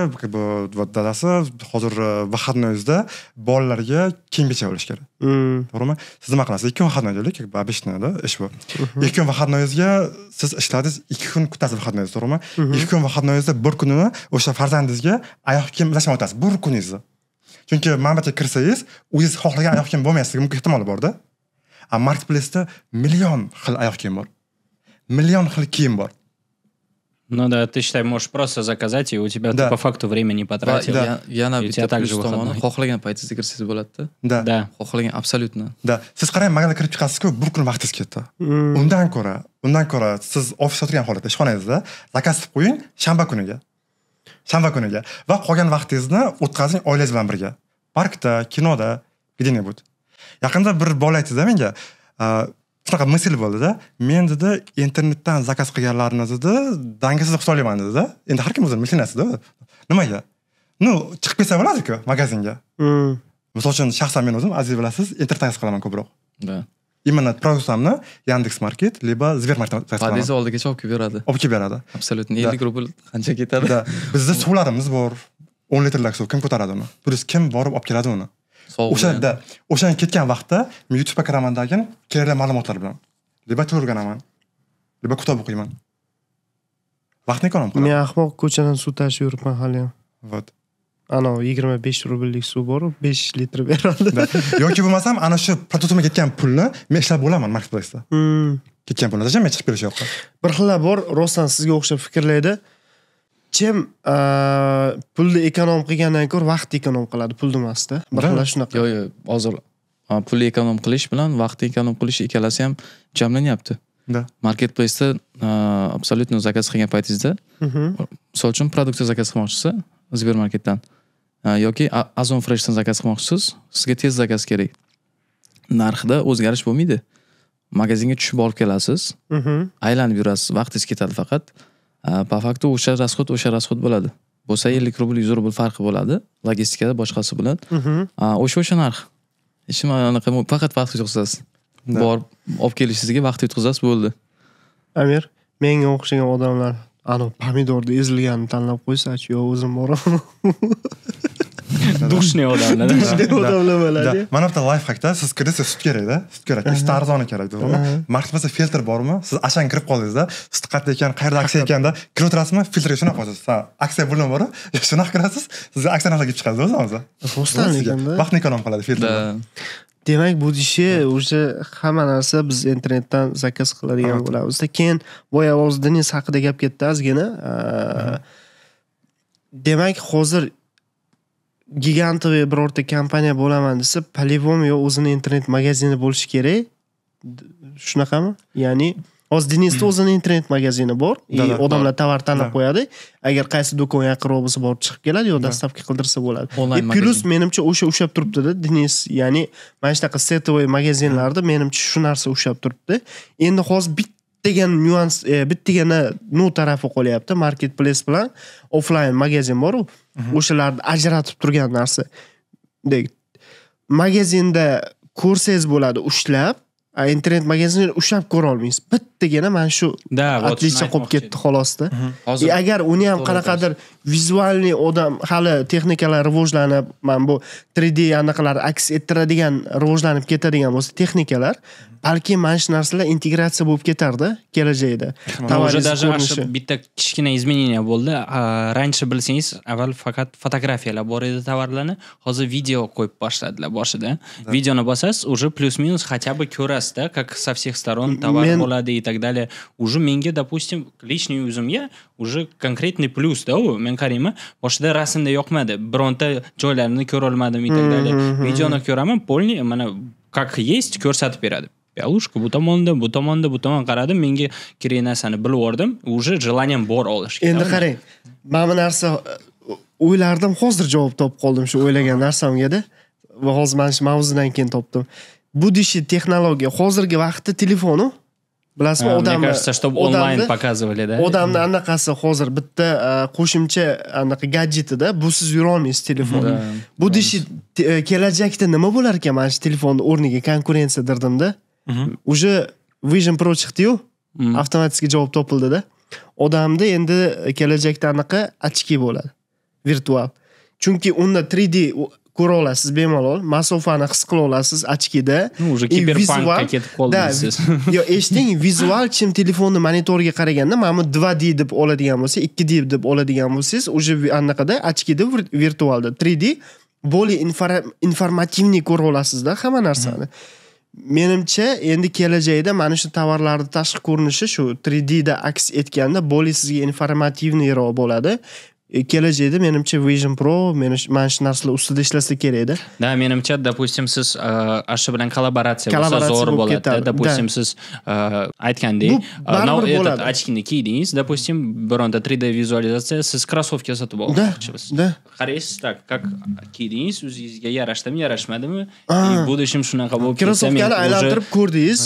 va dadasi hozir выходнойda e, bolalarga kiyim kecha kerak mm. to'g'rimi siz nima qilasiz ikki kun выходной deylik обычныйda ish bu mhm. ikki kun выходнойingizga siz ishladingiz ikki kun kutasiz выходнойingizni to'g'rimi mhm. ikki kun выходнойingizda bir kunini o'sha farzandingizga oyoq kiyim bilan o'tasiz bir kuningizni chunki manbaga kirsangiz o'zingiz xohlagan oyoq kiyim bo'lmasligi mumkin ehtimol borda a marketplaysda million xil oyoq kiyim bor million xil kiyim bor Ну да, ты считай, можешь просто заказать, и у тебя да. ты по факту время не потратил. Да. Я, я на также tomoni xohlagan paytingizda kirsangiz bo'ladida да да xohlagan absolyutно да siz qarang magnga kirib chiqasizku bir kun vaqtingiz ketdi undan ko'ra undan ko'ra siz ofisda o'tirgan holatda ishxonangizda zakaz qilib qo'ying shanba kuniga shanba kuniga va qolgan vaqtingizni o'tkazing oilangiz bilan birga parkda kinoda где нибудь yaqinda bir bola aytdida menga shunaqa misl bo'ldida men dedi internetdan zakaz qilganlarni dedi dangasizlik deb hisoblayman dedida endi har kim o'zini mashinasida nimaga ну chiqib ketsa bo'ladiku magazinga mm. misol uchun shaxsan men o'zim aziz bilasiz internetdan zakaz qilaman ko'proq да именно программамni yandex market leba сбермарket hadingiz oldigacha olib kelib beradi olib kelib beradi абсолютно ellik rubl qancha ketadi да bizda suvlarimiz bor o'n litrlik suv kim ko'taradi uni плюс kim borib olib keladi uni o'shanda o'shani ketgan vaqtda men youtubega kiramanda keyin kerakli ma'lumotlar bilan Либо til o'rganaman либо kitob o'qiyman vaqtni ekonom qilaman men ahmoq ko'chadan suv tashib yuribman ham вот anavi yigirma besh rubllik suv boru besh litr beradi yoki bo'lmasam ana shu prototipga ketgan pulni men ishlab bo'laman marketplaceda hmm. ketgan pulni zachon men chiqib kelish yoqqa bir xillar bor rostdan sizga o'xshab fikrlaydi chem pulni ekonom qilgandan ko'ra vaqt ekonom qiladi pulni emasda bir xillar shunaqa yo'q yo'q hozir pulni ekonom qilish bilan vaqtni ekonom qilish ikkalasi ham jamlanyapti да marketplaysda абсолютно заказ qilgan paytingizda mhm. misol uchun produktni zakaz qilmoqchisiz sbermarketdan Э, yoki azon freshdan zakaz qilmoqchisiz sizga tez zakaz kerak narxida o'zgarish bo'lmaydi magazinga tushib olib kelasiz mhm. aylanib yurasiz vaqtingiz ketadi faqat э, по faktu o'sha расход o'sha расход bo'ladi bo'lsa ellik rubl yuz rubl farqi bo'ladi logistikada boshqasi bilan mhm. э, o'sha o'sha narx hech nima anaqa faqat vaqt yutqizasiz borib olib kelishingizga vaqt yutqizasiz bo'ldi amir menga o'xshagan odamlar anavi pomidorni ezilganini tanlab qo'ysachi yo o'zim boraman dushni odamlar dushniy odamlar mana bitta lifhakda siz kirdingizda sut kerakda sut kerak ikkita arzoni kerak to'g'rimi martbasa filtr bormi siz ashang kirib qoldingizda sut qayerda ekan qayerda aksiya ekanda kirib o'tirasizmi filtrga shunaqa qo'yasiz aksiya bo'limi boru shunaqa kirasiz sizga aksiya narsa kelib chiqadi o'zi hozir rostdan ekanda vaqtni ekonom qiladi filtr demak bu deyishi уже hamma narsa biz internetdan zakaz qiladigan bo'lamiz keyin boya hozir deniz haqida gap ketdi ozgina demak hozir gigantovый birorta kompaniya bo'laman desa polivom yo o'zini internet magazini bo'lishi kerak shunaqami ya'ni hozir denisda hmm. o'zini internet magazini bor и odamlar tovar tanlab qo'yadi agar qaysi do'kon yaqinroq bo'lsa borib chiqib keladi yo dastavka qildirsa bo'ladi onlayn e, plyus menimcha o'sha ushlab turibdida denis ya'ni mana shunaqa setovoy magazinlarda menimcha shu narsa ushlab turibdi endi hozir bitta bittagan nyuans e, bittagina nu tarafi qolyapti marketplace bilan offlayn magazin boru o'shalarni ajratib turgan narsa magazinda ko'rsangiz bo'ladi ushlab internet magazinda ushlab ko'rolmaysiz bittagina mana shu да отличие qolib ketdi xolosda mhmm. e, agar uni ham qanaqadir vizualniy odam hali texnikalar rivojlanib mana bu 3d anaqalar aks ettiradigan rivojlanib ketadigan bo'lsa texnikalar balki mana shu narsalar integratsiya bo'lib ketardi kelajakda уже даже bitta kichkina изменение bo'ldi раньше bilsangiz avval faqat fotografiyalar bor edi tovarlarni hozir video qo'yib boshladilar boshida videoni bosasiz уже плюс минус хотя бы ko'rasizda как со всех сторон товар bo'ladi и так далее уже menga допустим личный o'zimga уже конкретный plyusda u men karimov boshida rasmda yoqmadi bironta joylarini ko'rolmadim и так далее videoni ko'raman полный mana как есть ko'rsatib beradi Галушка, bu tomonda bu tomonda bu tomon qaradim menga kerak narsani bilib oldim уже желанием bor olishga endi qarang mana bu narsa o'ylardim hozir javob topib qoldim shu o'ylagan narsamgada va hozir mana shu mavzudan keyin topdim bu dishi texnologiya hozirgi vaqtda telefonu bilasizmi odamni мне кажется чтобы onlayn показывали да odamni anaqasi hozir bitta э, qo'shimcha anaqa gadjetida busiz yurolmaysiz telefon bu deyishi э, kelajakda nima bo'lar ekan mana shu telefonni o'rniga konkurensiya dirdimda уже vision pro chiqdiyu avtomatik javob topildida odamda endi э, kelajakda anaqa очки bo'ladi virtual chunki unda 3d ko'ra olasiz bemalol masofani his qila olasiz ochkida уже kiberpankka ketib qoldingiz siz yo eshiting vizual chim telefonni monitorga qaraganda mana bu два d deb oladigan bo'lsa ikki d deb oladigan bo'lsangiz уже anaqada ochkida virtualda 3 d более informativniy ko'ra olasizda hamma narsani menimcha endi kelajakda mana shu tovarlarni tashqi ko'rinishi shu 3 d da aks etganda более sizga informativniyroq bo'ladi E, kelajakda menimcha vision pro mana shu narsalar ustida ishlasa kerakda да menimcha допустим siz shu bilan kollaboratsiya bo'lsa zo'r bo'ladi допустим siz aytgandek этот очкini kiydingiz допустим bironta 3d vizualizatsiya siz krossovka sotib olmoqchimisiz да qaraysiz так как kiydingiz o'zingizga yarashdimi yarashmadimi и будущем shunaqa bo'lib krossovkani aylantirib ko'rdingiz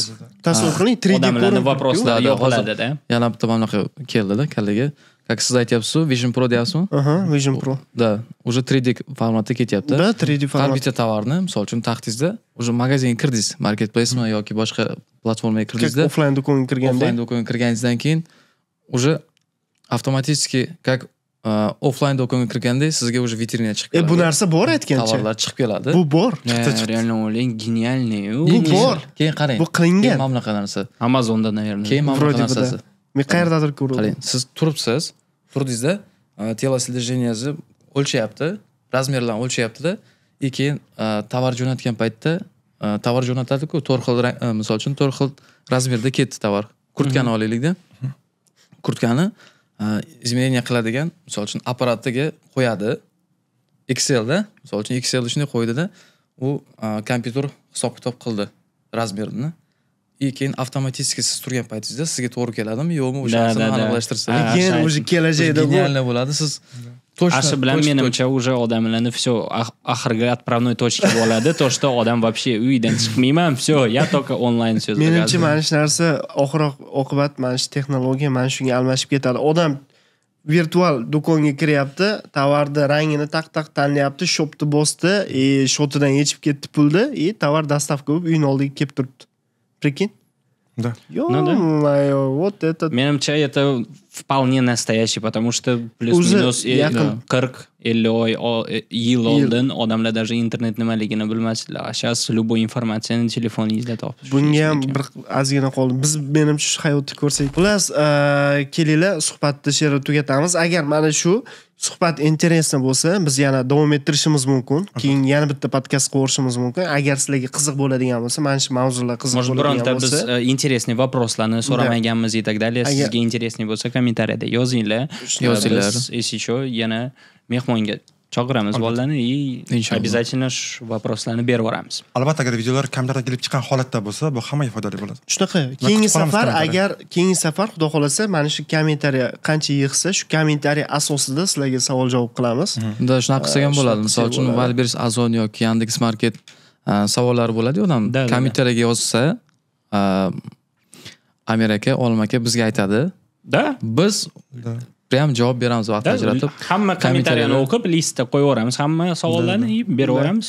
tasavvur qiling 3d odamlarni vопроslari yo'qoladida yana bitta manaqa keldida kallaga как сызайты апсу vision pro деп атсыңбы ага vision pro да уже 3D форматта кетип да 3D формат ар бирте товарны мисалы үчүн тактыңызда уже магазинге кирдиңиз маркетплейсме ёки башка платформага кирдиңизда офлайн дуконго киргенде офлайн дуконго киргениңизден кийин уже автоматически как офлайн дуконго киргенде сизге уже витрина чыгып э бу нарса бор айткенче товарлар чыгып келади бу бор реально ойлойм гениальный бул бор кейин карайң бу кылынган мына мынака нарса амазондо наверное кийин мына мынака men qayerdadir ko'rdim siz turibsiz turdingizda telo телосложениyasi o'lchayapti razmerlarni o'lchayaptida и keyin tovar jo'natgan paytda tovar jo'natadiku to'rt xil misol uchun to'rt xil razmerda ketdi tovar kurtkani mhm. olaylikda kurtkani izmeniya e qiladigan misol uchun apparatiga qo'yadi excelda misol uchun excelda shunday qo'ydida u kompyuter hisob kitob qildi razmerni и keyin avtomatik siz turgan paytingizda sizga to'g'ri keladimi yo'qmi o'sha narsani aniqlashtirsangiz кейін уже kelajakda geniально bo'ladi siz точно shu bilan menimcha уже odamlarni все oxirgi отправной точка bo'ladi то что odam вообще uydan chiqmayman все я только onlayn so'z menimcha mana shu narsa oxir oqibat mana shu texnologiya mana shunga almashib ketadi odam virtual do'konga kiryapti tovarni rangini тақ тақ tanlayapti shopni bosdi и e, shotidan yechib ketdi pulni и tovar доставка bo'lib uyni oldiga kelib turibdi Прикинь? Да. Ё-моё, ну, да. вот этот, это... чай это вполне настоящий, потому что плюс-минус yaqin qirq ellik oy yil oldin odamlar даже internet nimaligini bilmasdilar а сейчас любой informatsioni telefoningizda topish bunga ham bir ozgina qoldi biz menimcha shu hayotni ko'rsak xullas kelinglar suhbatni shu yerda tugatamiz agar mana shu suhbat интересно bo'lsa biz yana davom ettirishimiz mumkin keyin yana bitta podkast qilishimiz mumkin agar sizlarga qiziq bo'ladigan bo'lsa mana shu mavzular qiziq bo'ladigan bo'lsa может bironta biz э, интересный вопросlarni so'ramaganmiz и так далее sizga интересный bo'lsa kommentariyada yozinglar yozinglar biz еще yana mehmonga chaqiramiz bolalarni и обязательно вопросlarni berib yuboramiz albatta agar videolar kamtardan kelib chiqqan holatda bo'lsa bu hammaga foydali bo'ladi shunaqa keyingi safar agar keyingi safar xudo xohlasa mana shu kommentariy qancha yig'sa shu kommentariy asosida sizlarga savol javob qilamiz да mhm. shunaqa qilsak ham bo'ladi misol uchun valbers azon yoki yandeks market e, savollari bo'ladiyu odam kommentariyaga yozsa e, amir aka olim aka bizga aytadi да biz ham javob beramiz vaqt ajratib hamma kommentariyani o'qib listda qo'yaveramiz hamma savollarni и berib yuboramiz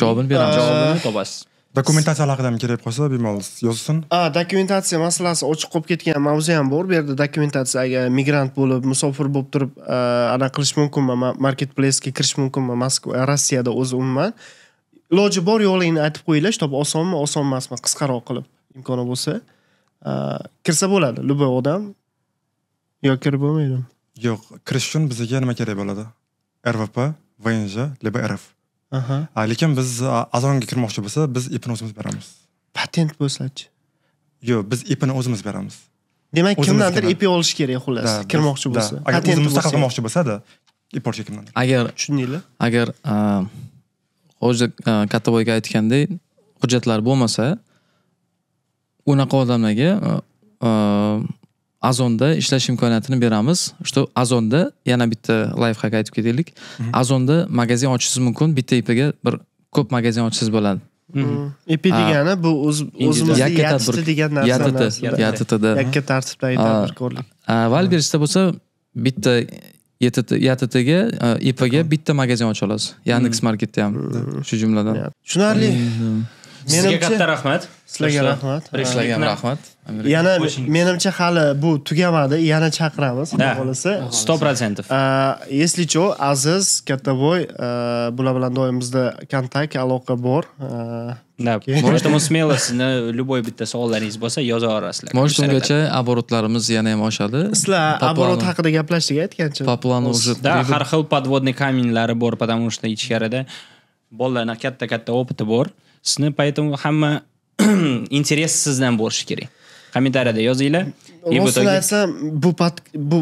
javobini beramiz э, javobini topasiz dokumentatsiya haqida ham kerak qolsa bemalol yozsin dokumentatsiya masalasi ochiq qolib ketgan mavzu ham bor bu yerda dokumentatsiya agar migrant bo'lib musofir bo'lib turib e, anaqa qilish mumkinmi market kirish mumkinmi moskva e, rossiyada o'zi umuman iloji bor yo'qligini aytib qo'yinglar чтобы osonmi oson emasmi qisqaroq qilib imkoni bo'lsa e, kirsa bo'ladi любой odam yoki kirib bo'lmaydi yo'q kirish uchun bizga nima kerak bo'ladi rvp vnj либо rf lekin biz azonga kirmoqchi bo'lsa biz ipni o'zimiz beramiz patent bo'lsachi yo'q biz ipni o'zimiz beramiz demak kimdandir ip olish kerak xullas kirmoqchi bo'lsa agar o'zi mustaqil qilmoqchi bo'lsada ip olishga agar tushundinglar agar hozir kattaboyga aytgandek hujjatlar bo'lmasa unaqa odamlarga azonda ishlash imkoniyatini beramiz что azonda yana bitta life aytib ketaylik mhm. azonda magazin ochishingiz mumkin bitta ipga bir ko'p magazin ochsangiz bo'ladi mhm. mhm. ip degani bu o'zimizni yatiti degan narsa yatitida yakka tartibda tadbirkorlik avval bo'lsa bitta yattitaga e, ipga bitta magazin ocha olasiz yandeks marketda ham shu jumladan tushunarli sizga katta rahmat sizlarga rahmat birinchilarga ham rahmat yana menimcha hali bu tugamadi yana chaqiramiz xudo xohlasa сто процентов если что aziz kattaboy bular bilan doim bizda kontakt aloqa bor Да, может, смело sizni любой bitta savollaringiz bo'lsa yozaverasizlar Может, ungacha оборотlarimiz yana ham oshadi. Sizlar оборот haqida gaplashdik aytgancha. По плану уже. Да, har xil подводный каменьlari bor, потому что ichkarida bolalarni katta-katta opiti bor. sizni поэтому hamma interes sizdan bo'lishi kerak kommentariyada yozinglar rostini aytsam bu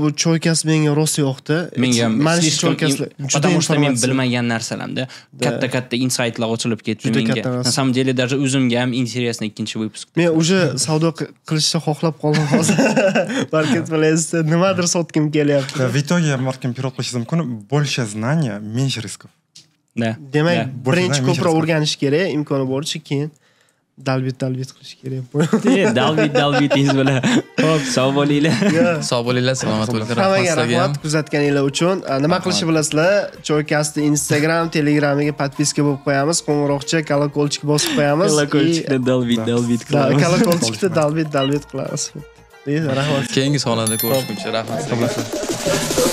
bu choykas menga rost yoqdi menga mana shu choykaslar потому что men bilmagan narsalarda katta katta insaytlar ochilib ketdi katta na самом деле даже o'zimga ham интересно ikkinchi выпуск men уже savdo qilishni xohlab qoldim hozir marketplaceda nimadir sotgim kelyapti в итоге маркетинг прирост mumkin больше знания меньше рисков demak birinchi ko'proq o'rganish kerak imkoni boricha keyin dalbit dalbit qilish kerak dalbit dalbitingiz bilan hop sog' bo'linglar sog' bo'linglar salomat bo'linglar hammaga rahmat kuzatganinglar uchun nima qilishni bilasizlar choykastni instagram telegramiga подписка bo'lib qo'yamiz qo'ng'iroqcha колокольчик bosib qo'yamiz Kolokolchikda dalbit dalbit qilamiz Kolokolchikda dalbit dalbit qilamiz rahmat keyingi sonlarda ko'rishguncha rahmat